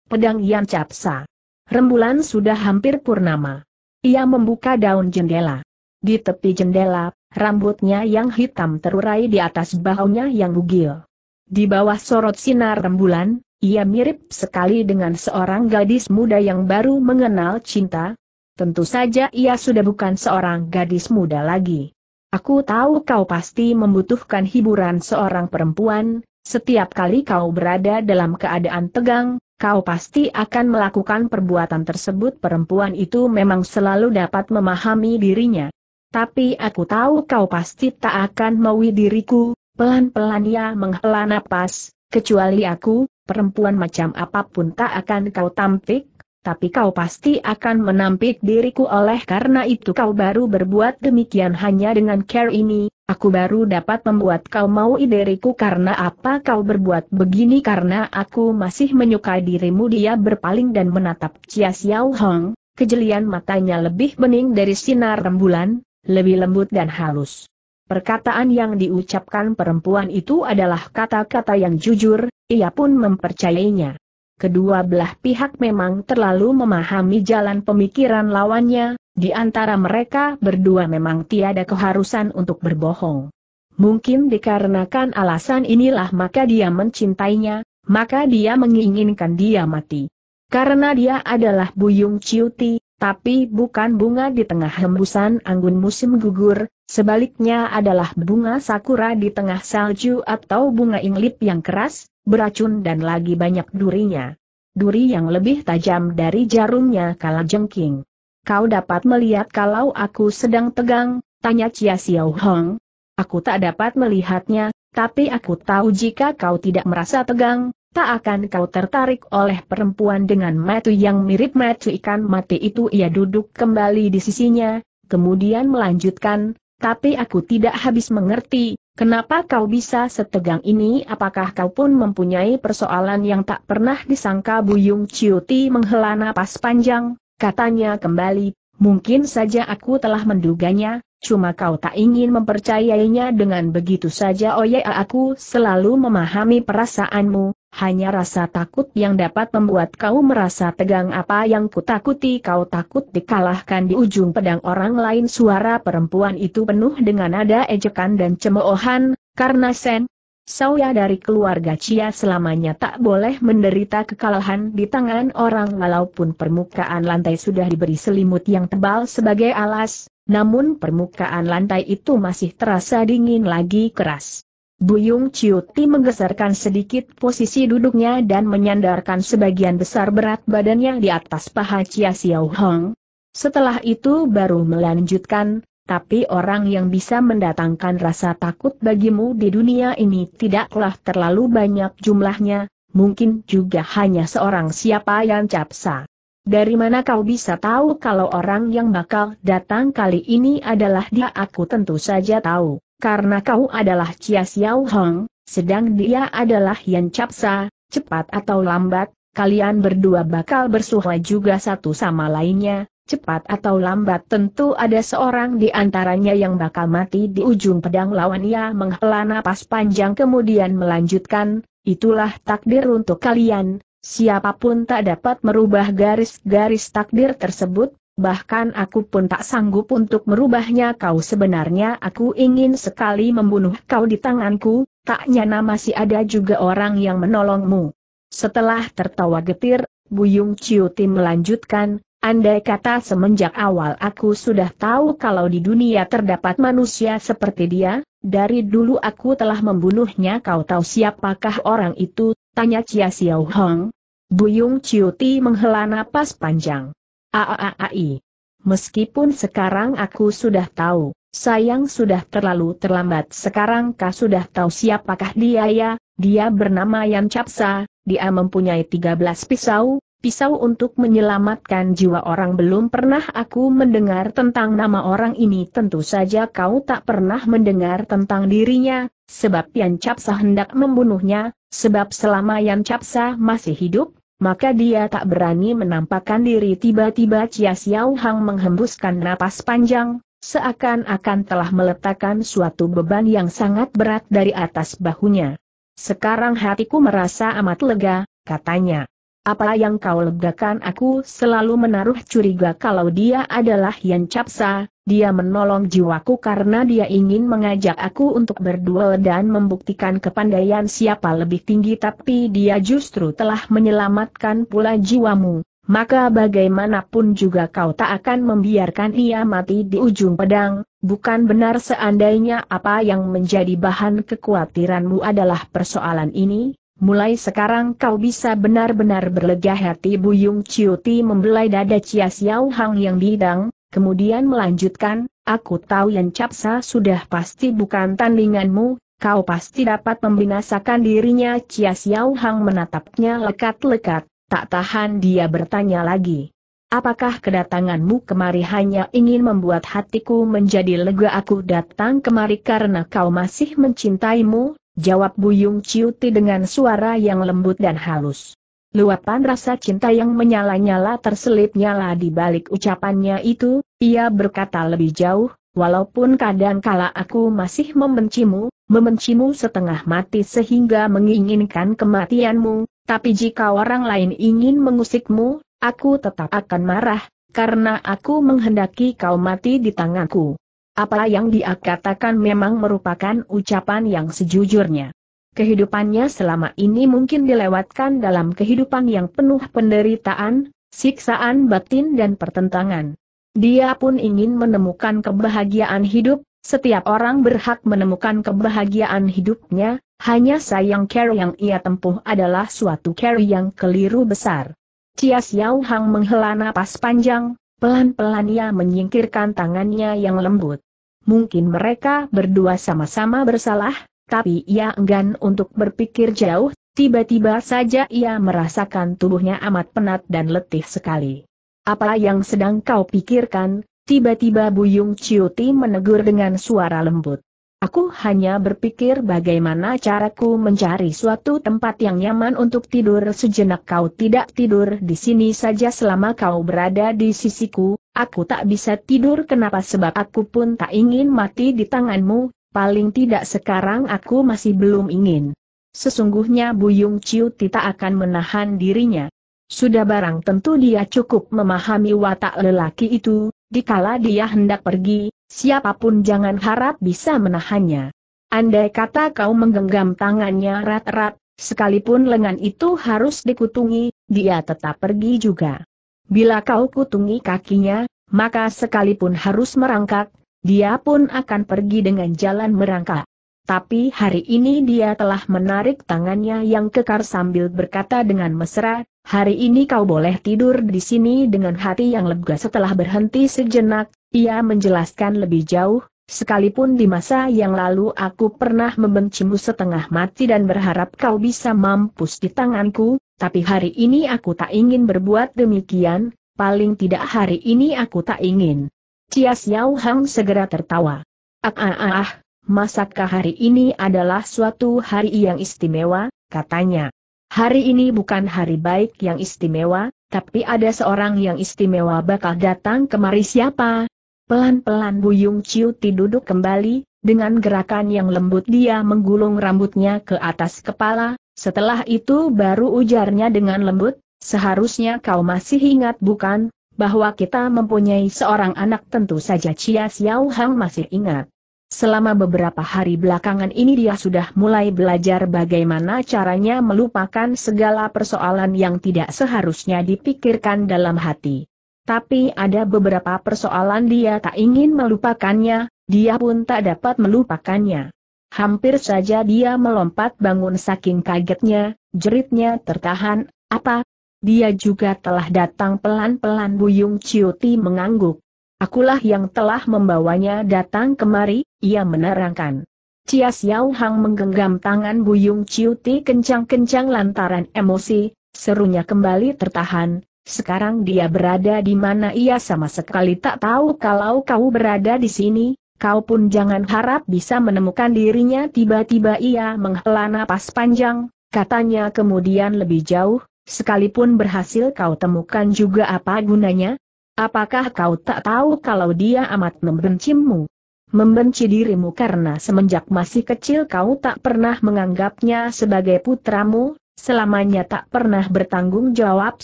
S1: Pedang Yan Capsa Rembulan sudah hampir purnama. Ia membuka daun jendela. Di tepi jendela, rambutnya yang hitam terurai di atas bahunya yang bugil. Di bawah sorot sinar rembulan, ia mirip sekali dengan seorang gadis muda yang baru mengenal cinta. Tentu saja ia sudah bukan seorang gadis muda lagi. Aku tahu kau pasti membutuhkan hiburan seorang perempuan, setiap kali kau berada dalam keadaan tegang, kau pasti akan melakukan perbuatan tersebut. Perempuan itu memang selalu dapat memahami dirinya. Tapi aku tahu kau pasti tak akan maui diriku, pelan-pelan ia menghela napas, kecuali aku, perempuan macam apapun tak akan kau tampik, tapi kau pasti akan menampik diriku oleh karena itu kau baru berbuat demikian hanya dengan care ini, Aku baru dapat membuat kau mau ideriku karena apa kau berbuat begini karena aku masih menyukai dirimu dia berpaling dan menatap Chia Xiao Hong, kejelian matanya lebih bening dari sinar rembulan, lebih lembut dan halus. Perkataan yang diucapkan perempuan itu adalah kata-kata yang jujur, ia pun mempercayainya. Kedua belah pihak memang terlalu memahami jalan pemikiran lawannya, di antara mereka berdua memang tiada keharusan untuk berbohong. Mungkin dikarenakan alasan inilah maka dia mencintainya, maka dia menginginkan dia mati. Karena dia adalah Buyung Ciuti, tapi bukan bunga di tengah hembusan anggun musim gugur, sebaliknya adalah bunga sakura di tengah salju atau bunga inglip yang keras, beracun dan lagi banyak durinya. Duri yang lebih tajam dari jarumnya kalajengking. Kau dapat melihat kalau aku sedang tegang, tanya Chia Xiao Hong. Aku tak dapat melihatnya, tapi aku tahu jika kau tidak merasa tegang, tak akan kau tertarik oleh perempuan dengan metu yang mirip metu ikan mati itu. Ia duduk kembali di sisinya, kemudian melanjutkan, tapi aku tidak habis mengerti, Kenapa kau bisa setegang ini? Apakah kau pun mempunyai persoalan yang tak pernah disangka Buyung Ciuti menghela napas panjang? Katanya kembali, mungkin saja aku telah menduganya, cuma kau tak ingin mempercayainya dengan begitu saja. Oh aku selalu memahami perasaanmu, hanya rasa takut yang dapat membuat kau merasa tegang apa yang kutakuti kau takut dikalahkan di ujung pedang orang lain suara perempuan itu penuh dengan nada ejekan dan cemoohan, karena Sen, saya dari keluarga Cia selamanya tak boleh menderita kekalahan di tangan orang walaupun permukaan lantai sudah diberi selimut yang tebal sebagai alas, namun permukaan lantai itu masih terasa dingin lagi keras. Buyung Ciuti menggeserkan sedikit posisi duduknya dan menyandarkan sebagian besar berat badannya di atas paha Cia Xiao Hong. Setelah itu baru melanjutkan, tapi orang yang bisa mendatangkan rasa takut bagimu di dunia ini tidaklah terlalu banyak jumlahnya, mungkin juga hanya seorang siapa yang capsa. Dari mana kau bisa tahu kalau orang yang bakal datang kali ini adalah dia aku tentu saja tahu, karena kau adalah Chia Xiao Hong, sedang dia adalah yang Capsa, cepat atau lambat, kalian berdua bakal bersuha juga satu sama lainnya, cepat atau lambat tentu ada seorang di antaranya yang bakal mati di ujung pedang lawan ia menghela napas panjang kemudian melanjutkan, itulah takdir untuk kalian, siapapun tak dapat merubah garis-garis takdir tersebut, bahkan aku pun tak sanggup untuk merubahnya kau sebenarnya aku ingin sekali membunuh kau di tanganku, tak nyana masih ada juga orang yang menolongmu. Setelah tertawa getir, Buyung Ciuti melanjutkan, Andai kata semenjak awal aku sudah tahu kalau di dunia terdapat manusia seperti dia, dari dulu aku telah membunuhnya kau tahu siapakah orang itu, tanya Chia Xiao Hong. Buyung Ciuti menghela napas panjang. Aaai. Meskipun sekarang aku sudah tahu, sayang sudah terlalu terlambat sekarang kau sudah tahu siapakah dia ya, dia bernama Yan Capsa, dia mempunyai 13 pisau, pisau untuk menyelamatkan jiwa orang belum pernah aku mendengar tentang nama orang ini tentu saja kau tak pernah mendengar tentang dirinya, sebab Yan Capsa hendak membunuhnya, sebab selama Yan Capsa masih hidup, maka dia tak berani menampakkan diri tiba-tiba Chia Xiao Hang menghembuskan napas panjang, seakan-akan telah meletakkan suatu beban yang sangat berat dari atas bahunya. Sekarang hatiku merasa amat lega, katanya. Apa yang kau legakan aku selalu menaruh curiga kalau dia adalah Yan Capsa, dia menolong jiwaku karena dia ingin mengajak aku untuk berduel dan membuktikan kepandaian siapa lebih tinggi tapi dia justru telah menyelamatkan pula jiwamu. Maka bagaimanapun juga kau tak akan membiarkan ia mati di ujung pedang, bukan benar seandainya apa yang menjadi bahan kekhawatiranmu adalah persoalan ini, Mulai sekarang kau bisa benar-benar berlega hati Buyung Ciuti membelai dada Cia Xiao Hang yang bidang, kemudian melanjutkan, aku tahu yang capsa sudah pasti bukan tandinganmu, kau pasti dapat membinasakan dirinya Cia Xiao Hang menatapnya lekat-lekat, tak tahan dia bertanya lagi. Apakah kedatanganmu kemari hanya ingin membuat hatiku menjadi lega aku datang kemari karena kau masih mencintaimu, Jawab Buyung Ciuti dengan suara yang lembut dan halus. Luapan rasa cinta yang menyala-nyala terselip nyala di balik ucapannya itu, ia berkata lebih jauh, walaupun kadang kala aku masih membencimu, membencimu setengah mati sehingga menginginkan kematianmu, tapi jika orang lain ingin mengusikmu, aku tetap akan marah, karena aku menghendaki kau mati di tanganku. Apa yang dia katakan memang merupakan ucapan yang sejujurnya. Kehidupannya selama ini mungkin dilewatkan dalam kehidupan yang penuh penderitaan, siksaan batin dan pertentangan. Dia pun ingin menemukan kebahagiaan hidup, setiap orang berhak menemukan kebahagiaan hidupnya, hanya sayang care yang ia tempuh adalah suatu care yang keliru besar. Cia Xiao Hang menghela napas panjang, Pelan-pelan ia menyingkirkan tangannya yang lembut. Mungkin mereka berdua sama-sama bersalah, tapi ia enggan untuk berpikir jauh, tiba-tiba saja ia merasakan tubuhnya amat penat dan letih sekali. Apa yang sedang kau pikirkan? Tiba-tiba Buyung Ciuti menegur dengan suara lembut. Aku hanya berpikir bagaimana caraku mencari suatu tempat yang nyaman untuk tidur sejenak kau tidak tidur di sini saja selama kau berada di sisiku, aku tak bisa tidur kenapa sebab aku pun tak ingin mati di tanganmu, paling tidak sekarang aku masih belum ingin. Sesungguhnya Buyung Ciu tidak akan menahan dirinya. Sudah barang tentu dia cukup memahami watak lelaki itu, dikala dia hendak pergi, Siapapun jangan harap bisa menahannya. Andai kata kau menggenggam tangannya rat-rat, sekalipun lengan itu harus dikutungi, dia tetap pergi juga. Bila kau kutungi kakinya, maka sekalipun harus merangkak, dia pun akan pergi dengan jalan merangkak. Tapi hari ini dia telah menarik tangannya yang kekar sambil berkata dengan mesra, hari ini kau boleh tidur di sini dengan hati yang lega setelah berhenti sejenak, ia menjelaskan lebih jauh, sekalipun di masa yang lalu aku pernah membencimu setengah mati dan berharap kau bisa mampus di tanganku, tapi hari ini aku tak ingin berbuat demikian, paling tidak hari ini aku tak ingin. Cia Xiao Hang segera tertawa. Ah ah ah, ah masakkah hari ini adalah suatu hari yang istimewa, katanya. Hari ini bukan hari baik yang istimewa, tapi ada seorang yang istimewa bakal datang kemari siapa, Pelan-pelan Buyung Ciuti duduk kembali, dengan gerakan yang lembut dia menggulung rambutnya ke atas kepala, setelah itu baru ujarnya dengan lembut, seharusnya kau masih ingat bukan, bahwa kita mempunyai seorang anak tentu saja Chia Xiao Hang masih ingat. Selama beberapa hari belakangan ini dia sudah mulai belajar bagaimana caranya melupakan segala persoalan yang tidak seharusnya dipikirkan dalam hati. Tapi ada beberapa persoalan dia tak ingin melupakannya, dia pun tak dapat melupakannya. Hampir saja dia melompat bangun saking kagetnya, jeritnya tertahan, apa? Dia juga telah datang pelan-pelan Buyung Ciuti mengangguk. Akulah yang telah membawanya datang kemari, ia menerangkan. Cia Xiao Hang menggenggam tangan Buyung Ciuti kencang-kencang lantaran emosi, serunya kembali tertahan, sekarang dia berada di mana ia sama sekali tak tahu kalau kau berada di sini, kau pun jangan harap bisa menemukan dirinya tiba-tiba ia menghela napas panjang, katanya kemudian lebih jauh, sekalipun berhasil kau temukan juga apa gunanya? Apakah kau tak tahu kalau dia amat membencimu? Membenci dirimu karena semenjak masih kecil kau tak pernah menganggapnya sebagai putramu, Selamanya tak pernah bertanggung jawab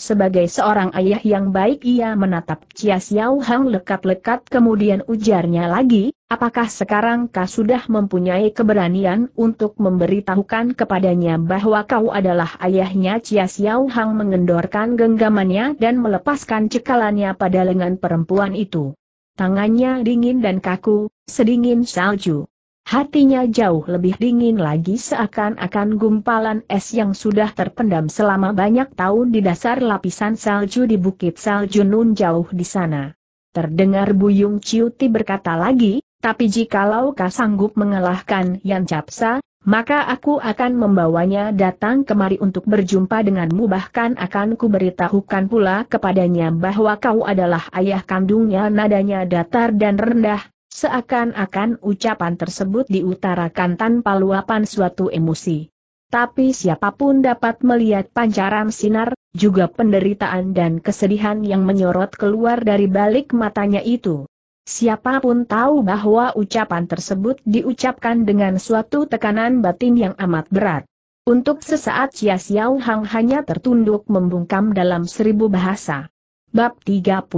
S1: sebagai seorang ayah yang baik ia menatap Chia Xiao Hang lekat-lekat kemudian ujarnya lagi, apakah sekarang kau sudah mempunyai keberanian untuk memberitahukan kepadanya bahwa kau adalah ayahnya Chia Xiao Hang mengendorkan genggamannya dan melepaskan cekalannya pada lengan perempuan itu. Tangannya dingin dan kaku, sedingin salju. Hatinya jauh lebih dingin lagi seakan-akan gumpalan es yang sudah terpendam selama banyak tahun di dasar lapisan salju di Bukit Salju Nun jauh di sana. Terdengar Buyung Ciuti berkata lagi, tapi jikalau kau sanggup mengalahkan Yan Capsa, maka aku akan membawanya datang kemari untuk berjumpa denganmu bahkan akan kuberitahukan pula kepadanya bahwa kau adalah ayah kandungnya nadanya datar dan rendah, Seakan-akan ucapan tersebut diutarakan tanpa luapan suatu emosi. Tapi siapapun dapat melihat pancaran sinar, juga penderitaan dan kesedihan yang menyorot keluar dari balik matanya itu. Siapapun tahu bahwa ucapan tersebut diucapkan dengan suatu tekanan batin yang amat berat. Untuk sesaat Chia Xiao Hang hanya tertunduk membungkam dalam seribu bahasa. Bab 33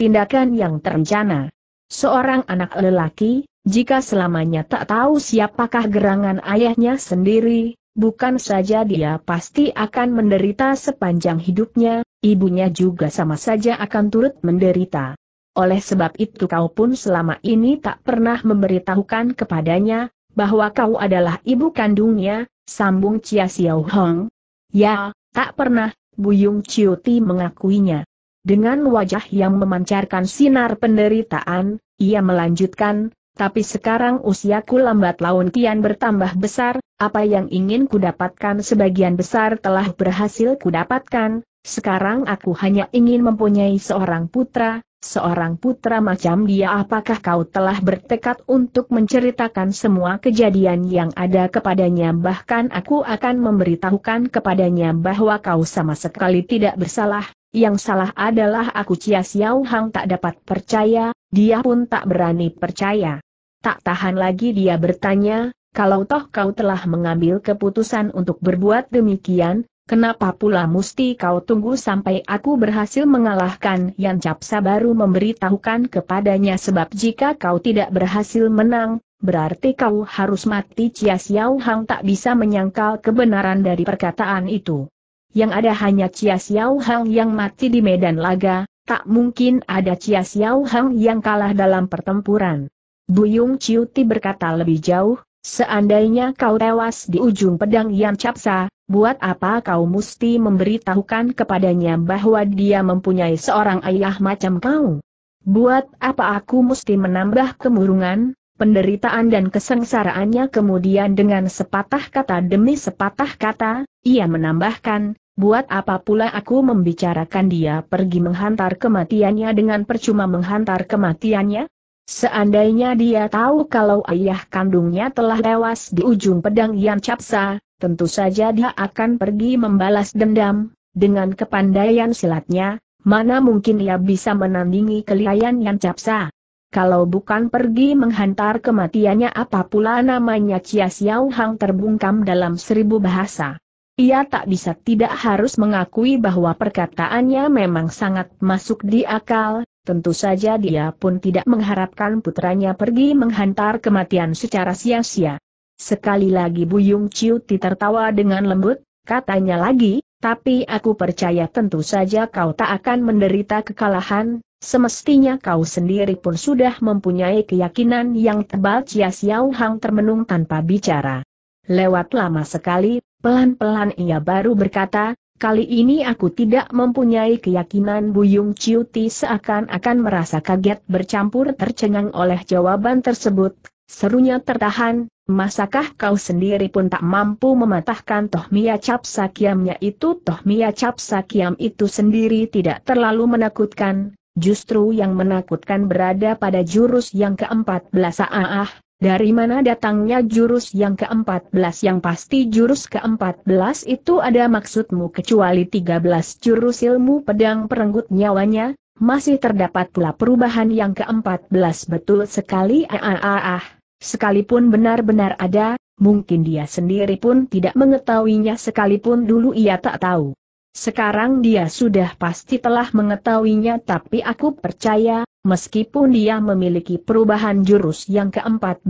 S1: Tindakan yang terencana Seorang anak lelaki, jika selamanya tak tahu siapakah gerangan ayahnya sendiri, bukan saja dia pasti akan menderita sepanjang hidupnya, ibunya juga sama saja akan turut menderita. Oleh sebab itu kau pun selama ini tak pernah memberitahukan kepadanya, bahwa kau adalah ibu kandungnya, sambung Chia Xiao Hong. Ya, tak pernah, Buyung Ciuti mengakuinya. Dengan wajah yang memancarkan sinar penderitaan, ia melanjutkan, tapi sekarang usiaku lambat laun kian bertambah besar, apa yang ingin kudapatkan sebagian besar telah berhasil kudapatkan, sekarang aku hanya ingin mempunyai seorang putra, seorang putra macam dia apakah kau telah bertekad untuk menceritakan semua kejadian yang ada kepadanya bahkan aku akan memberitahukan kepadanya bahwa kau sama sekali tidak bersalah, yang salah adalah aku Cia Xiao Hang tak dapat percaya, dia pun tak berani percaya. Tak tahan lagi dia bertanya, kalau toh kau telah mengambil keputusan untuk berbuat demikian, Kenapa pula mesti kau tunggu sampai aku berhasil mengalahkan Yan Capsa baru memberitahukan kepadanya sebab jika kau tidak berhasil menang, berarti kau harus mati Cia Xiao Hang tak bisa menyangkal kebenaran dari perkataan itu yang ada hanya Chia Xiao Hang yang mati di medan laga, tak mungkin ada Chia Xiao Hang yang kalah dalam pertempuran. Buyung Ciuti berkata lebih jauh, seandainya kau tewas di ujung pedang yang capsa, buat apa kau mesti memberitahukan kepadanya bahwa dia mempunyai seorang ayah macam kau? Buat apa aku mesti menambah kemurungan, penderitaan dan kesengsaraannya kemudian dengan sepatah kata demi sepatah kata, ia menambahkan, Buat apa pula aku membicarakan dia pergi menghantar kematiannya dengan percuma menghantar kematiannya? Seandainya dia tahu kalau ayah kandungnya telah tewas di ujung pedang Yan Capsa, tentu saja dia akan pergi membalas dendam, dengan kepandaian silatnya, mana mungkin ia bisa menandingi keliayan Yan Capsa. Kalau bukan pergi menghantar kematiannya apa pula namanya Chia Xiao Hang terbungkam dalam seribu bahasa. Ia tak bisa tidak harus mengakui bahwa perkataannya memang sangat masuk di akal, tentu saja dia pun tidak mengharapkan putranya pergi menghantar kematian secara sia-sia. Sekali lagi Buyung Ciuti tertawa dengan lembut, katanya lagi, tapi aku percaya tentu saja kau tak akan menderita kekalahan, semestinya kau sendiri pun sudah mempunyai keyakinan yang tebal Cia Xiao Hang termenung tanpa bicara. Lewat lama sekali, Pelan-pelan ia baru berkata, Kali ini aku tidak mempunyai keyakinan Buyung Ciuti seakan-akan merasa kaget bercampur tercengang oleh jawaban tersebut, serunya tertahan, masakah kau sendiri pun tak mampu mematahkan toh Cap Sakiamnya itu Toh Cap Sakiam itu sendiri tidak terlalu menakutkan, justru yang menakutkan berada pada jurus yang keempat belas ah, ah dari mana datangnya jurus yang keempat belas? yang pasti jurus keempat belas itu ada maksudmu kecuali 13 jurus ilmu pedang perenggut nyawanya, masih terdapat pula perubahan yang keempat belas betul sekali ah ah. ah, ah. Sekalipun benar-benar ada, mungkin dia sendiri pun tidak mengetahuinya sekalipun dulu ia tak tahu. Sekarang dia sudah pasti telah mengetahuinya tapi aku percaya, meskipun dia memiliki perubahan jurus yang ke-14,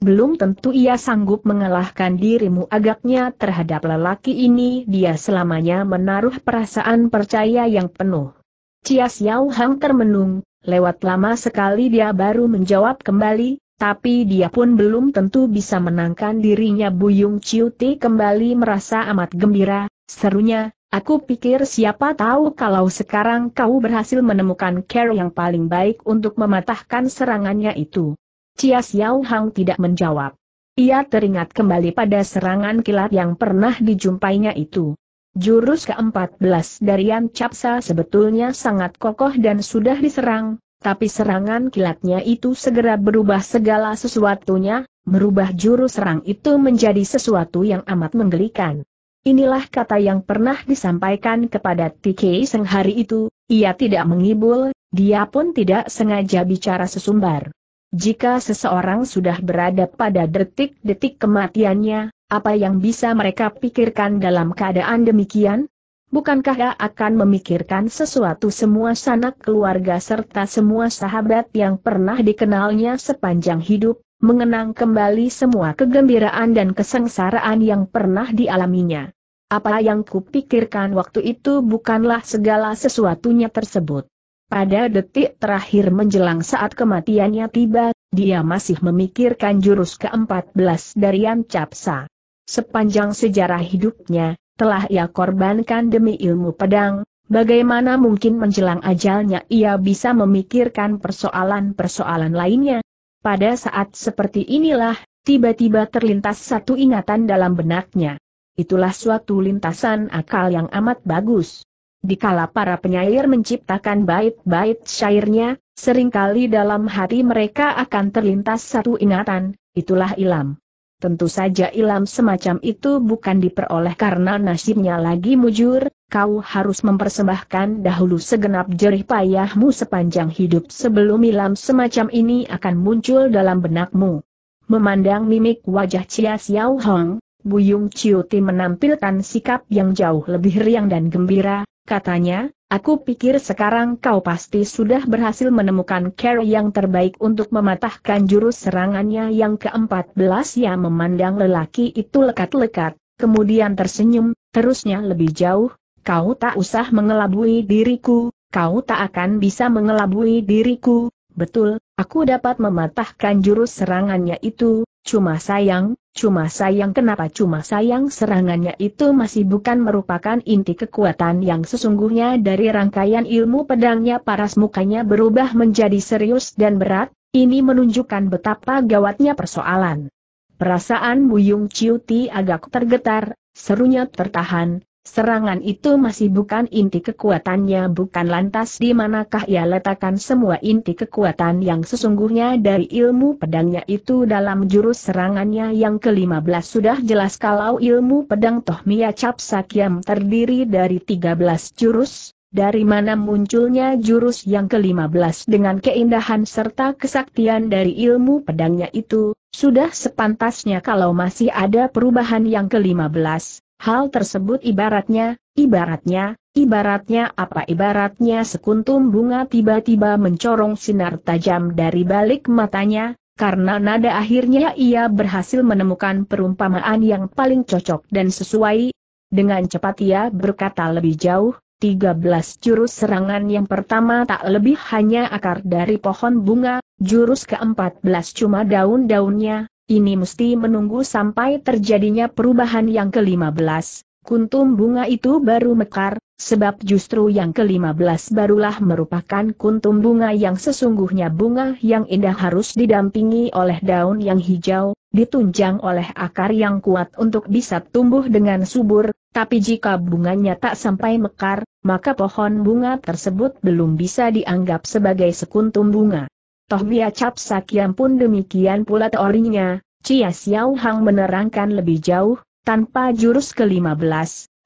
S1: belum tentu ia sanggup mengalahkan dirimu agaknya terhadap lelaki ini dia selamanya menaruh perasaan percaya yang penuh. Cia Xiao Hang termenung, lewat lama sekali dia baru menjawab kembali, tapi dia pun belum tentu bisa menangkan dirinya Buyung Ti kembali merasa amat gembira, Serunya, aku pikir siapa tahu kalau sekarang kau berhasil menemukan care yang paling baik untuk mematahkan serangannya itu. Cia Xiao Hang tidak menjawab. Ia teringat kembali pada serangan kilat yang pernah dijumpainya itu. Jurus ke-14 dari Yan Capsa sebetulnya sangat kokoh dan sudah diserang, tapi serangan kilatnya itu segera berubah segala sesuatunya, merubah jurus serang itu menjadi sesuatu yang amat menggelikan. Inilah kata yang pernah disampaikan kepada Tiki Seng hari itu, ia tidak mengibul, dia pun tidak sengaja bicara sesumbar. Jika seseorang sudah berada pada detik-detik kematiannya, apa yang bisa mereka pikirkan dalam keadaan demikian? Bukankah ia akan memikirkan sesuatu semua sanak keluarga serta semua sahabat yang pernah dikenalnya sepanjang hidup, mengenang kembali semua kegembiraan dan kesengsaraan yang pernah dialaminya. Apa yang kupikirkan waktu itu bukanlah segala sesuatunya tersebut. Pada detik terakhir menjelang saat kematiannya tiba, dia masih memikirkan jurus ke-14 dari Yan Capsa. Sepanjang sejarah hidupnya, telah ia korbankan demi ilmu pedang, bagaimana mungkin menjelang ajalnya ia bisa memikirkan persoalan-persoalan lainnya, pada saat seperti inilah, tiba-tiba terlintas satu ingatan dalam benaknya. Itulah suatu lintasan akal yang amat bagus. Dikala para penyair menciptakan bait-bait syairnya, seringkali dalam hati mereka akan terlintas satu ingatan, itulah ilam. Tentu saja ilam semacam itu bukan diperoleh karena nasibnya lagi mujur, kau harus mempersembahkan dahulu segenap jerih payahmu sepanjang hidup sebelum ilam semacam ini akan muncul dalam benakmu. Memandang mimik wajah Chia Xiao Hong, Buyung Chiuti menampilkan sikap yang jauh lebih riang dan gembira, katanya, aku pikir sekarang kau pasti sudah berhasil menemukan cara yang terbaik untuk mematahkan jurus serangannya yang keempat belas. yang memandang lelaki itu lekat-lekat, kemudian tersenyum, terusnya lebih jauh, kau tak usah mengelabui diriku, kau tak akan bisa mengelabui diriku, betul, aku dapat mematahkan jurus serangannya itu, cuma sayang, cuma sayang kenapa cuma sayang serangannya itu masih bukan merupakan inti kekuatan yang sesungguhnya dari rangkaian ilmu pedangnya paras mukanya berubah menjadi serius dan berat, ini menunjukkan betapa gawatnya persoalan. Perasaan Buyung Ciuti agak tergetar, serunya tertahan, Serangan itu masih bukan inti kekuatannya bukan lantas di manakah ia letakkan semua inti kekuatan yang sesungguhnya dari ilmu pedangnya itu dalam jurus serangannya yang ke-15 sudah jelas kalau ilmu pedang Tohmiya Cap Sakyam terdiri dari 13 jurus, dari mana munculnya jurus yang ke-15 dengan keindahan serta kesaktian dari ilmu pedangnya itu, sudah sepantasnya kalau masih ada perubahan yang ke-15, Hal tersebut ibaratnya, ibaratnya, ibaratnya apa ibaratnya sekuntum bunga tiba-tiba mencorong sinar tajam dari balik matanya, karena nada akhirnya ia berhasil menemukan perumpamaan yang paling cocok dan sesuai. Dengan cepat ia berkata lebih jauh, 13 jurus serangan yang pertama tak lebih hanya akar dari pohon bunga, jurus ke-14 cuma daun-daunnya, ini mesti menunggu sampai terjadinya perubahan yang ke-15, kuntum bunga itu baru mekar, sebab justru yang ke-15 barulah merupakan kuntum bunga yang sesungguhnya bunga yang indah harus didampingi oleh daun yang hijau, ditunjang oleh akar yang kuat untuk bisa tumbuh dengan subur, tapi jika bunganya tak sampai mekar, maka pohon bunga tersebut belum bisa dianggap sebagai sekuntum bunga. Toh Bia Cap Sakyam pun demikian pula teorinya, Cia Xiao Hang menerangkan lebih jauh, tanpa jurus ke-15,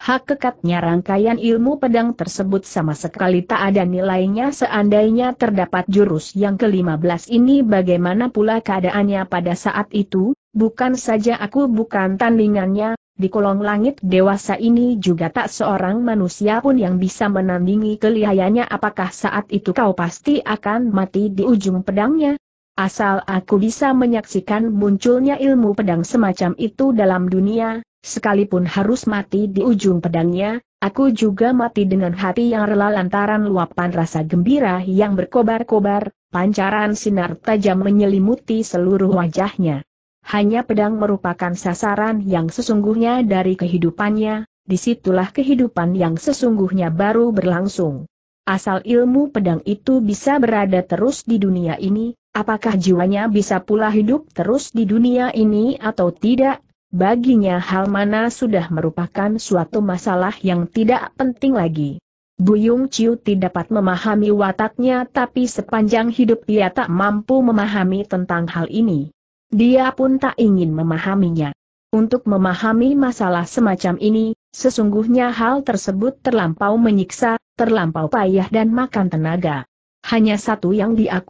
S1: hak kekatnya rangkaian ilmu pedang tersebut sama sekali tak ada nilainya seandainya terdapat jurus yang ke-15 ini bagaimana pula keadaannya pada saat itu, bukan saja aku bukan tandingannya, di kolong langit dewasa ini juga tak seorang manusia pun yang bisa menandingi kelihayannya apakah saat itu kau pasti akan mati di ujung pedangnya? Asal aku bisa menyaksikan munculnya ilmu pedang semacam itu dalam dunia, sekalipun harus mati di ujung pedangnya, aku juga mati dengan hati yang rela lantaran luapan rasa gembira yang berkobar-kobar, pancaran sinar tajam menyelimuti seluruh wajahnya hanya pedang merupakan sasaran yang sesungguhnya dari kehidupannya, disitulah kehidupan yang sesungguhnya baru berlangsung. Asal ilmu pedang itu bisa berada terus di dunia ini, apakah jiwanya bisa pula hidup terus di dunia ini atau tidak? Baginya hal mana sudah merupakan suatu masalah yang tidak penting lagi. Buyung Chiu tidak dapat memahami wataknya tapi sepanjang hidup dia tak mampu memahami tentang hal ini. Dia pun tak ingin memahaminya. Untuk memahami masalah semacam ini, sesungguhnya hal tersebut terlampau menyiksa, terlampau payah dan makan tenaga. Hanya satu yang dia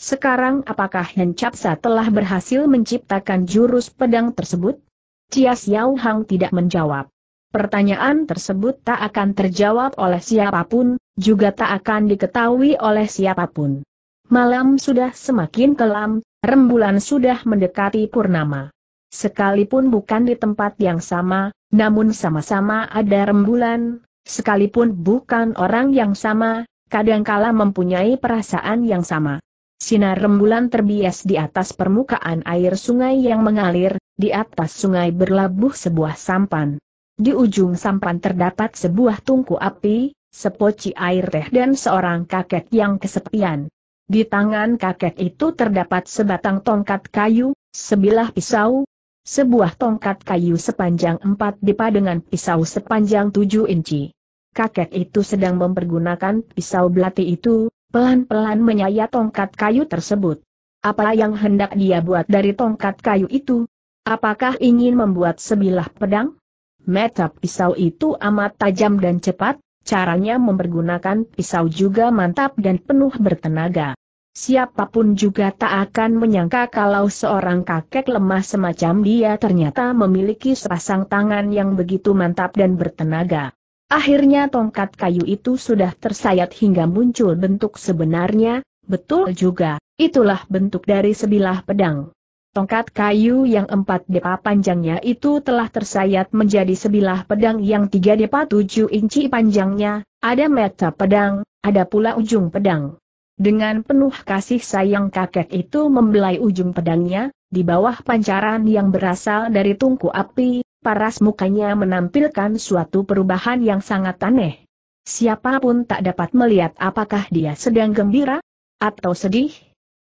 S1: Sekarang apakah Capsa telah berhasil menciptakan jurus pedang tersebut? Cia Xiao Hang tidak menjawab. Pertanyaan tersebut tak akan terjawab oleh siapapun, juga tak akan diketahui oleh siapapun. Malam sudah semakin kelam, rembulan sudah mendekati purnama. Sekalipun bukan di tempat yang sama, namun sama-sama ada rembulan, sekalipun bukan orang yang sama, kadangkala mempunyai perasaan yang sama. Sinar rembulan terbias di atas permukaan air sungai yang mengalir, di atas sungai berlabuh sebuah sampan. Di ujung sampan terdapat sebuah tungku api, sepoci air teh dan seorang kakek yang kesepian. Di tangan kakek itu terdapat sebatang tongkat kayu, sebilah pisau, sebuah tongkat kayu sepanjang empat dipa dengan pisau sepanjang tujuh inci. Kakek itu sedang mempergunakan pisau belati itu, pelan-pelan menyayat tongkat kayu tersebut. Apa yang hendak dia buat dari tongkat kayu itu? Apakah ingin membuat sebilah pedang? Metap pisau itu amat tajam dan cepat, Caranya mempergunakan pisau juga mantap dan penuh bertenaga. Siapapun juga tak akan menyangka kalau seorang kakek lemah semacam dia ternyata memiliki sepasang tangan yang begitu mantap dan bertenaga. Akhirnya tongkat kayu itu sudah tersayat hingga muncul bentuk sebenarnya, betul juga, itulah bentuk dari sebilah pedang. Tongkat kayu yang empat depa panjangnya itu telah tersayat menjadi sebilah pedang yang tiga depa tujuh inci panjangnya, ada meta pedang, ada pula ujung pedang. Dengan penuh kasih sayang kakek itu membelai ujung pedangnya, di bawah pancaran yang berasal dari tungku api, paras mukanya menampilkan suatu perubahan yang sangat aneh. Siapapun tak dapat melihat apakah dia sedang gembira, atau sedih,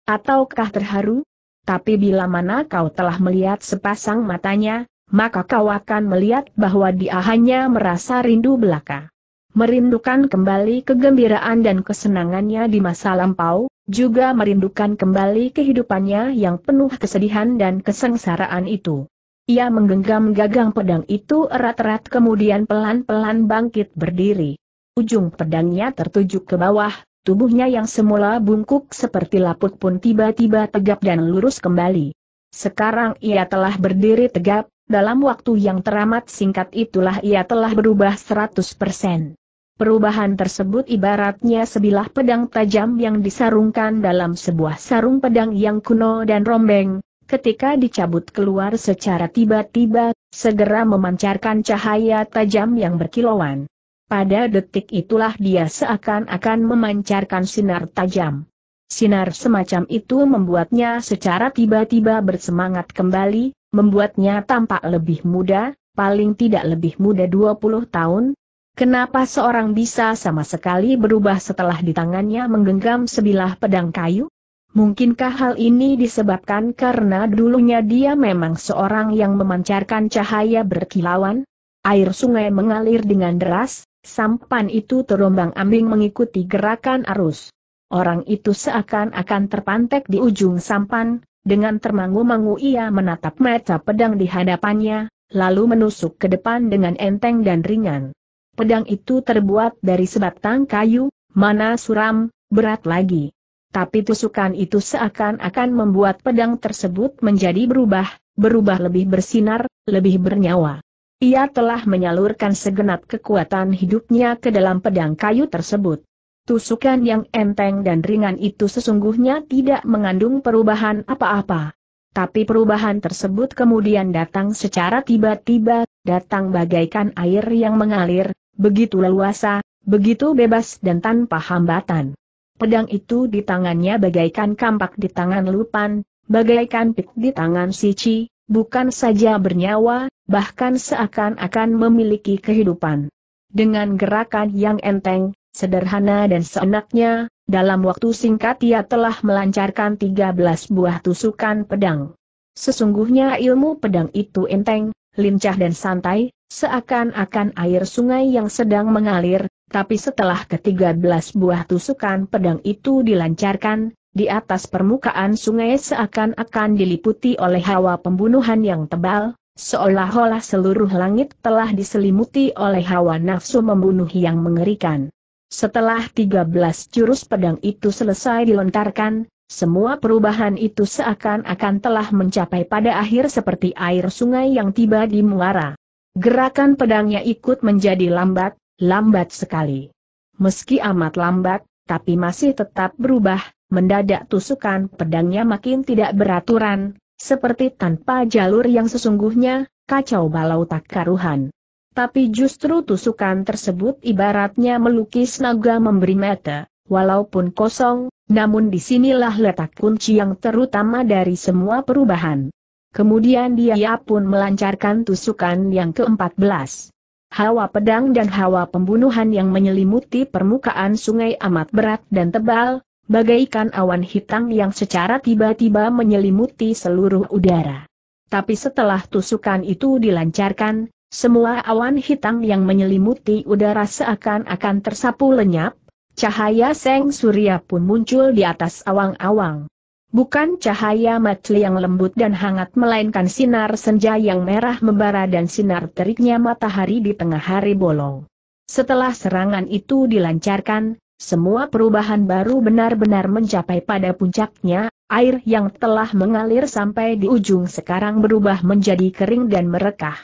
S1: ataukah terharu, tapi bila mana kau telah melihat sepasang matanya, maka kau akan melihat bahwa dia hanya merasa rindu belaka. Merindukan kembali kegembiraan dan kesenangannya di masa lampau, juga merindukan kembali kehidupannya yang penuh kesedihan dan kesengsaraan itu. Ia menggenggam gagang pedang itu erat-erat kemudian pelan-pelan bangkit berdiri. Ujung pedangnya tertuju ke bawah, Tubuhnya yang semula bungkuk seperti laput pun tiba-tiba tegap dan lurus kembali. Sekarang ia telah berdiri tegap, dalam waktu yang teramat singkat itulah ia telah berubah 100%. Perubahan tersebut ibaratnya sebilah pedang tajam yang disarungkan dalam sebuah sarung pedang yang kuno dan rombeng, ketika dicabut keluar secara tiba-tiba, segera memancarkan cahaya tajam yang berkilauan. Pada detik itulah dia seakan-akan memancarkan sinar tajam. Sinar semacam itu membuatnya secara tiba-tiba bersemangat kembali, membuatnya tampak lebih muda, paling tidak lebih muda 20 tahun. Kenapa seorang bisa sama sekali berubah setelah di tangannya menggenggam sebilah pedang kayu? Mungkinkah hal ini disebabkan karena dulunya dia memang seorang yang memancarkan cahaya berkilauan? Air sungai mengalir dengan deras, Sampan itu terombang-ambing mengikuti gerakan arus. Orang itu seakan-akan terpantek di ujung sampan, dengan termangu-mangu ia menatap mata pedang di hadapannya, lalu menusuk ke depan dengan enteng dan ringan. Pedang itu terbuat dari sebatang kayu, mana suram, berat lagi. Tapi tusukan itu seakan-akan membuat pedang tersebut menjadi berubah, berubah lebih bersinar, lebih bernyawa. Ia telah menyalurkan segenap kekuatan hidupnya ke dalam pedang kayu tersebut. Tusukan yang enteng dan ringan itu sesungguhnya tidak mengandung perubahan apa-apa. Tapi perubahan tersebut kemudian datang secara tiba-tiba, datang bagaikan air yang mengalir, begitu leluasa, begitu bebas dan tanpa hambatan. Pedang itu di tangannya bagaikan kampak di tangan lupan, bagaikan pik di tangan sici, bukan saja bernyawa, bahkan seakan-akan memiliki kehidupan. Dengan gerakan yang enteng, sederhana dan seenaknya, dalam waktu singkat ia telah melancarkan 13 buah tusukan pedang. Sesungguhnya ilmu pedang itu enteng, lincah dan santai, seakan-akan air sungai yang sedang mengalir, tapi setelah ke-13 buah tusukan pedang itu dilancarkan, di atas permukaan sungai seakan-akan diliputi oleh hawa pembunuhan yang tebal, Seolah-olah seluruh langit telah diselimuti oleh hawa nafsu membunuh yang mengerikan. Setelah 13 jurus pedang itu selesai dilontarkan, semua perubahan itu seakan-akan telah mencapai pada akhir seperti air sungai yang tiba di muara. Gerakan pedangnya ikut menjadi lambat, lambat sekali. Meski amat lambat, tapi masih tetap berubah, mendadak tusukan pedangnya makin tidak beraturan, seperti tanpa jalur yang sesungguhnya, kacau balau tak karuhan. Tapi justru tusukan tersebut ibaratnya melukis naga memberi mata, walaupun kosong, namun disinilah letak kunci yang terutama dari semua perubahan. Kemudian dia pun melancarkan tusukan yang ke-14. Hawa pedang dan hawa pembunuhan yang menyelimuti permukaan sungai amat berat dan tebal, bagaikan awan hitam yang secara tiba-tiba menyelimuti seluruh udara. Tapi setelah tusukan itu dilancarkan, semua awan hitam yang menyelimuti udara seakan-akan tersapu lenyap, cahaya seng surya pun muncul di atas awang-awang. Bukan cahaya matli yang lembut dan hangat melainkan sinar senja yang merah membara dan sinar teriknya matahari di tengah hari bolong. Setelah serangan itu dilancarkan, semua perubahan baru benar-benar mencapai pada puncaknya, air yang telah mengalir sampai di ujung sekarang berubah menjadi kering dan merekah.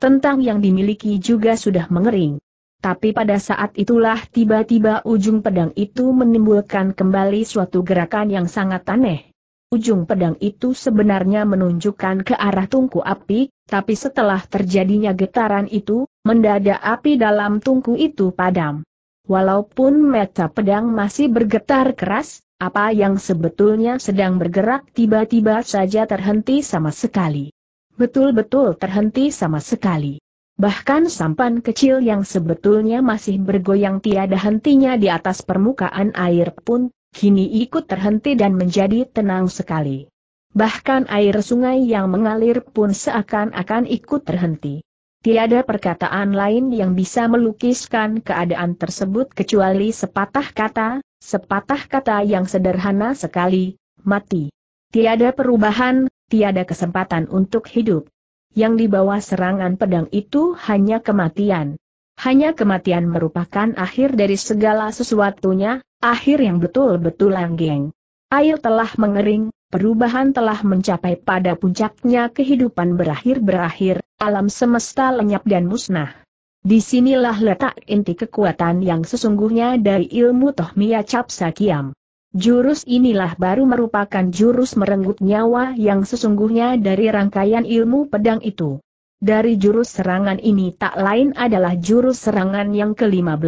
S1: Tentang yang dimiliki juga sudah mengering. Tapi pada saat itulah tiba-tiba ujung pedang itu menimbulkan kembali suatu gerakan yang sangat aneh. Ujung pedang itu sebenarnya menunjukkan ke arah tungku api, tapi setelah terjadinya getaran itu, mendadak api dalam tungku itu padam. Walaupun meta pedang masih bergetar keras, apa yang sebetulnya sedang bergerak tiba-tiba saja terhenti sama sekali. Betul-betul terhenti sama sekali. Bahkan sampan kecil yang sebetulnya masih bergoyang tiada hentinya di atas permukaan air pun, kini ikut terhenti dan menjadi tenang sekali. Bahkan air sungai yang mengalir pun seakan-akan ikut terhenti. Tiada perkataan lain yang bisa melukiskan keadaan tersebut kecuali sepatah kata, sepatah kata yang sederhana sekali, mati. Tiada perubahan, tiada kesempatan untuk hidup. Yang di bawah serangan pedang itu hanya kematian. Hanya kematian merupakan akhir dari segala sesuatunya, akhir yang betul-betul langgeng. Air telah mengering, Perubahan telah mencapai pada puncaknya kehidupan berakhir-berakhir, alam semesta lenyap dan musnah. Disinilah letak inti kekuatan yang sesungguhnya dari ilmu Tohmiya Capsakiam. Jurus inilah baru merupakan jurus merenggut nyawa yang sesungguhnya dari rangkaian ilmu pedang itu. Dari jurus serangan ini tak lain adalah jurus serangan yang ke-15.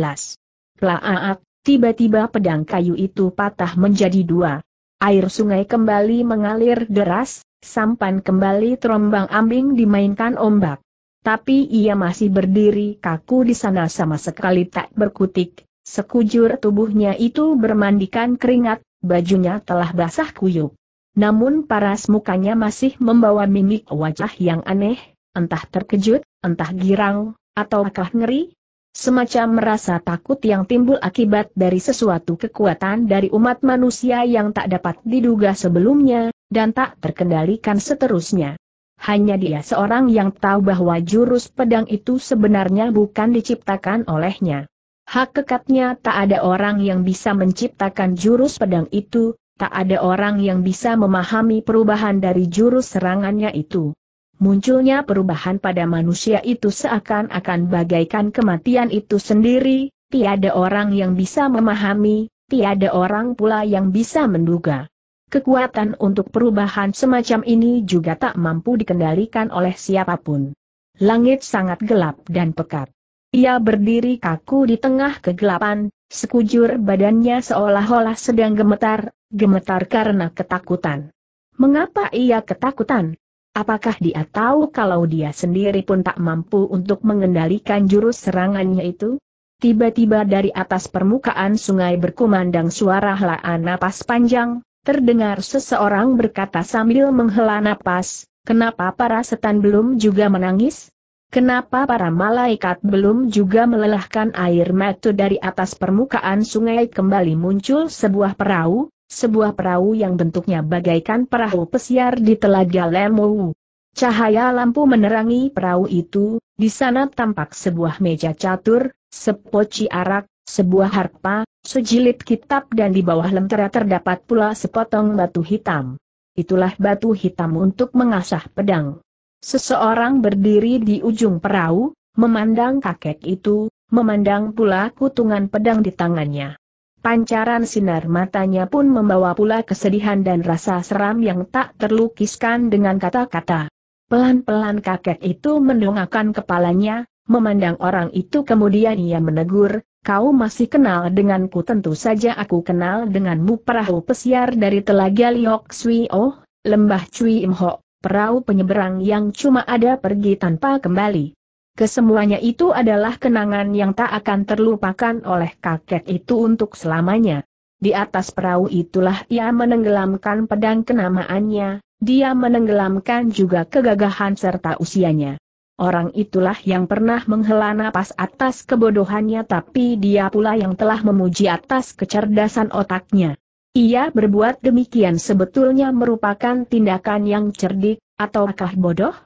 S1: Plaaak, tiba-tiba pedang kayu itu patah menjadi dua, Air sungai kembali mengalir deras, sampan kembali terombang ambing dimainkan ombak. Tapi ia masih berdiri kaku di sana sama sekali tak berkutik, sekujur tubuhnya itu bermandikan keringat, bajunya telah basah kuyup. Namun paras mukanya masih membawa mimik wajah yang aneh, entah terkejut, entah girang, ataukah ngeri, Semacam merasa takut yang timbul akibat dari sesuatu kekuatan dari umat manusia yang tak dapat diduga sebelumnya, dan tak terkendalikan seterusnya. Hanya dia seorang yang tahu bahwa jurus pedang itu sebenarnya bukan diciptakan olehnya. Hak kekatnya tak ada orang yang bisa menciptakan jurus pedang itu, tak ada orang yang bisa memahami perubahan dari jurus serangannya itu. Munculnya perubahan pada manusia itu seakan-akan bagaikan kematian itu sendiri, tiada orang yang bisa memahami, tiada orang pula yang bisa menduga. Kekuatan untuk perubahan semacam ini juga tak mampu dikendalikan oleh siapapun. Langit sangat gelap dan pekat. Ia berdiri kaku di tengah kegelapan, sekujur badannya seolah-olah sedang gemetar, gemetar karena ketakutan. Mengapa ia ketakutan? Apakah dia tahu kalau dia sendiri pun tak mampu untuk mengendalikan jurus serangannya itu? Tiba-tiba dari atas permukaan sungai berkumandang suara helaan napas panjang, terdengar seseorang berkata sambil menghela napas, kenapa para setan belum juga menangis? Kenapa para malaikat belum juga melelahkan air mata dari atas permukaan sungai kembali muncul sebuah perahu, sebuah perahu yang bentuknya bagaikan perahu pesiar di telaga Lemou. Cahaya lampu menerangi perahu itu, di sana tampak sebuah meja catur, sepoci arak, sebuah harpa, sejilid kitab dan di bawah lentera terdapat pula sepotong batu hitam. Itulah batu hitam untuk mengasah pedang. Seseorang berdiri di ujung perahu, memandang kakek itu, memandang pula kutungan pedang di tangannya. Pancaran sinar matanya pun membawa pula kesedihan dan rasa seram yang tak terlukiskan dengan kata-kata. Pelan-pelan kakek itu mendongakkan kepalanya, memandang orang itu kemudian ia menegur, kau masih kenal denganku tentu saja aku kenal denganmu perahu pesiar dari telaga Liok Sui Oh, lembah Cui Imho, perahu penyeberang yang cuma ada pergi tanpa kembali. Kesemuanya itu adalah kenangan yang tak akan terlupakan oleh kakek itu untuk selamanya. Di atas perahu itulah ia menenggelamkan pedang kenamaannya, dia menenggelamkan juga kegagahan serta usianya. Orang itulah yang pernah menghela napas atas kebodohannya tapi dia pula yang telah memuji atas kecerdasan otaknya. Ia berbuat demikian sebetulnya merupakan tindakan yang cerdik, ataukah bodoh?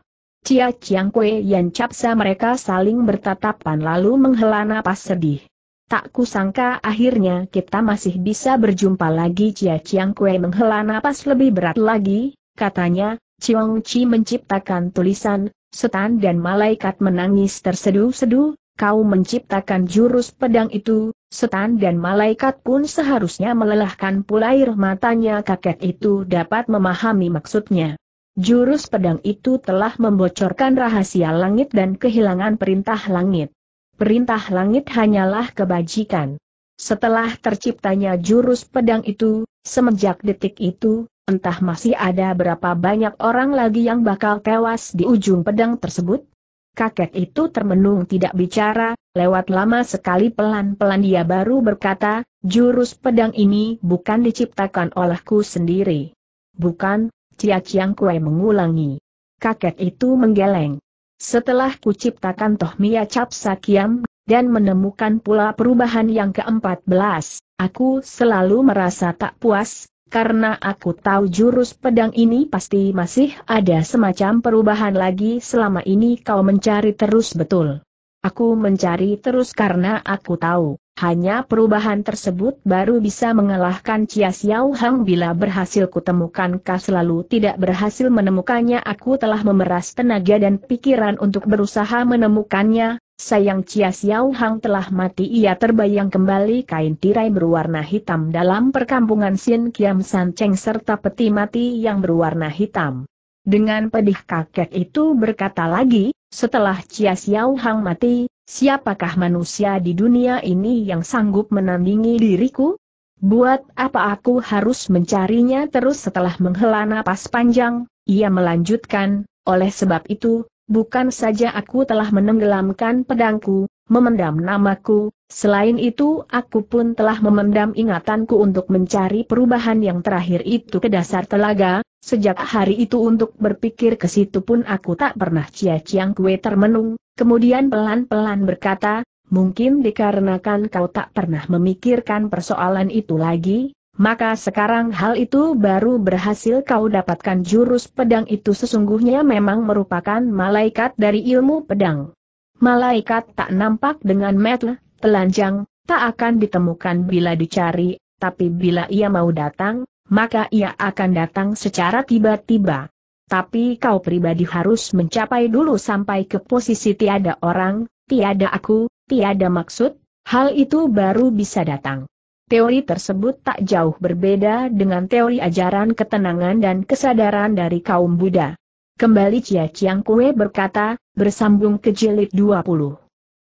S1: Cia Chiang Kue Yan Capsa mereka saling bertatapan lalu menghela napas sedih. Tak kusangka akhirnya kita masih bisa berjumpa lagi Cia Chiang Kue menghela napas lebih berat lagi, katanya, Chiang Chi menciptakan tulisan, setan dan malaikat menangis terseduh sedu kau menciptakan jurus pedang itu, setan dan malaikat pun seharusnya melelahkan pula air matanya kakek itu dapat memahami maksudnya. Jurus pedang itu telah membocorkan rahasia langit dan kehilangan perintah langit. Perintah langit hanyalah kebajikan. Setelah terciptanya jurus pedang itu, semenjak detik itu, entah masih ada berapa banyak orang lagi yang bakal tewas di ujung pedang tersebut, Kakek itu termenung tidak bicara, lewat lama sekali pelan-pelan dia baru berkata, jurus pedang ini bukan diciptakan olehku sendiri. Bukan, Cia Chiang Kue mengulangi. Kakek itu menggeleng. Setelah kuciptakan Tohmiya Cap Sakiam, dan menemukan pula perubahan yang keempat belas, aku selalu merasa tak puas, karena aku tahu jurus pedang ini pasti masih ada semacam perubahan lagi selama ini kau mencari terus betul. Aku mencari terus karena aku tahu, hanya perubahan tersebut baru bisa mengalahkan Chia Xiao Hang bila berhasil kutemukan kah selalu tidak berhasil menemukannya aku telah memeras tenaga dan pikiran untuk berusaha menemukannya, sayang Chia Xiao Hang telah mati ia terbayang kembali kain tirai berwarna hitam dalam perkampungan Xin Kiam San Cheng serta peti mati yang berwarna hitam. Dengan pedih kakek itu berkata lagi, setelah Chia Xiao Hang mati, siapakah manusia di dunia ini yang sanggup menandingi diriku? Buat apa aku harus mencarinya terus setelah menghela napas panjang, ia melanjutkan, oleh sebab itu, bukan saja aku telah menenggelamkan pedangku, memendam namaku, selain itu aku pun telah memendam ingatanku untuk mencari perubahan yang terakhir itu ke dasar telaga, Sejak hari itu untuk berpikir ke situ pun aku tak pernah Cia ciang Kue termenung, kemudian pelan-pelan berkata, mungkin dikarenakan kau tak pernah memikirkan persoalan itu lagi, maka sekarang hal itu baru berhasil kau dapatkan jurus pedang itu sesungguhnya memang merupakan malaikat dari ilmu pedang. Malaikat tak nampak dengan metel, telanjang, tak akan ditemukan bila dicari, tapi bila ia mau datang, maka ia akan datang secara tiba-tiba. Tapi kau pribadi harus mencapai dulu sampai ke posisi tiada orang, tiada aku, tiada maksud, hal itu baru bisa datang. Teori tersebut tak jauh berbeda dengan teori ajaran ketenangan dan kesadaran dari kaum Buddha. Kembali Cia Chiang Kue berkata, bersambung ke jilid 20.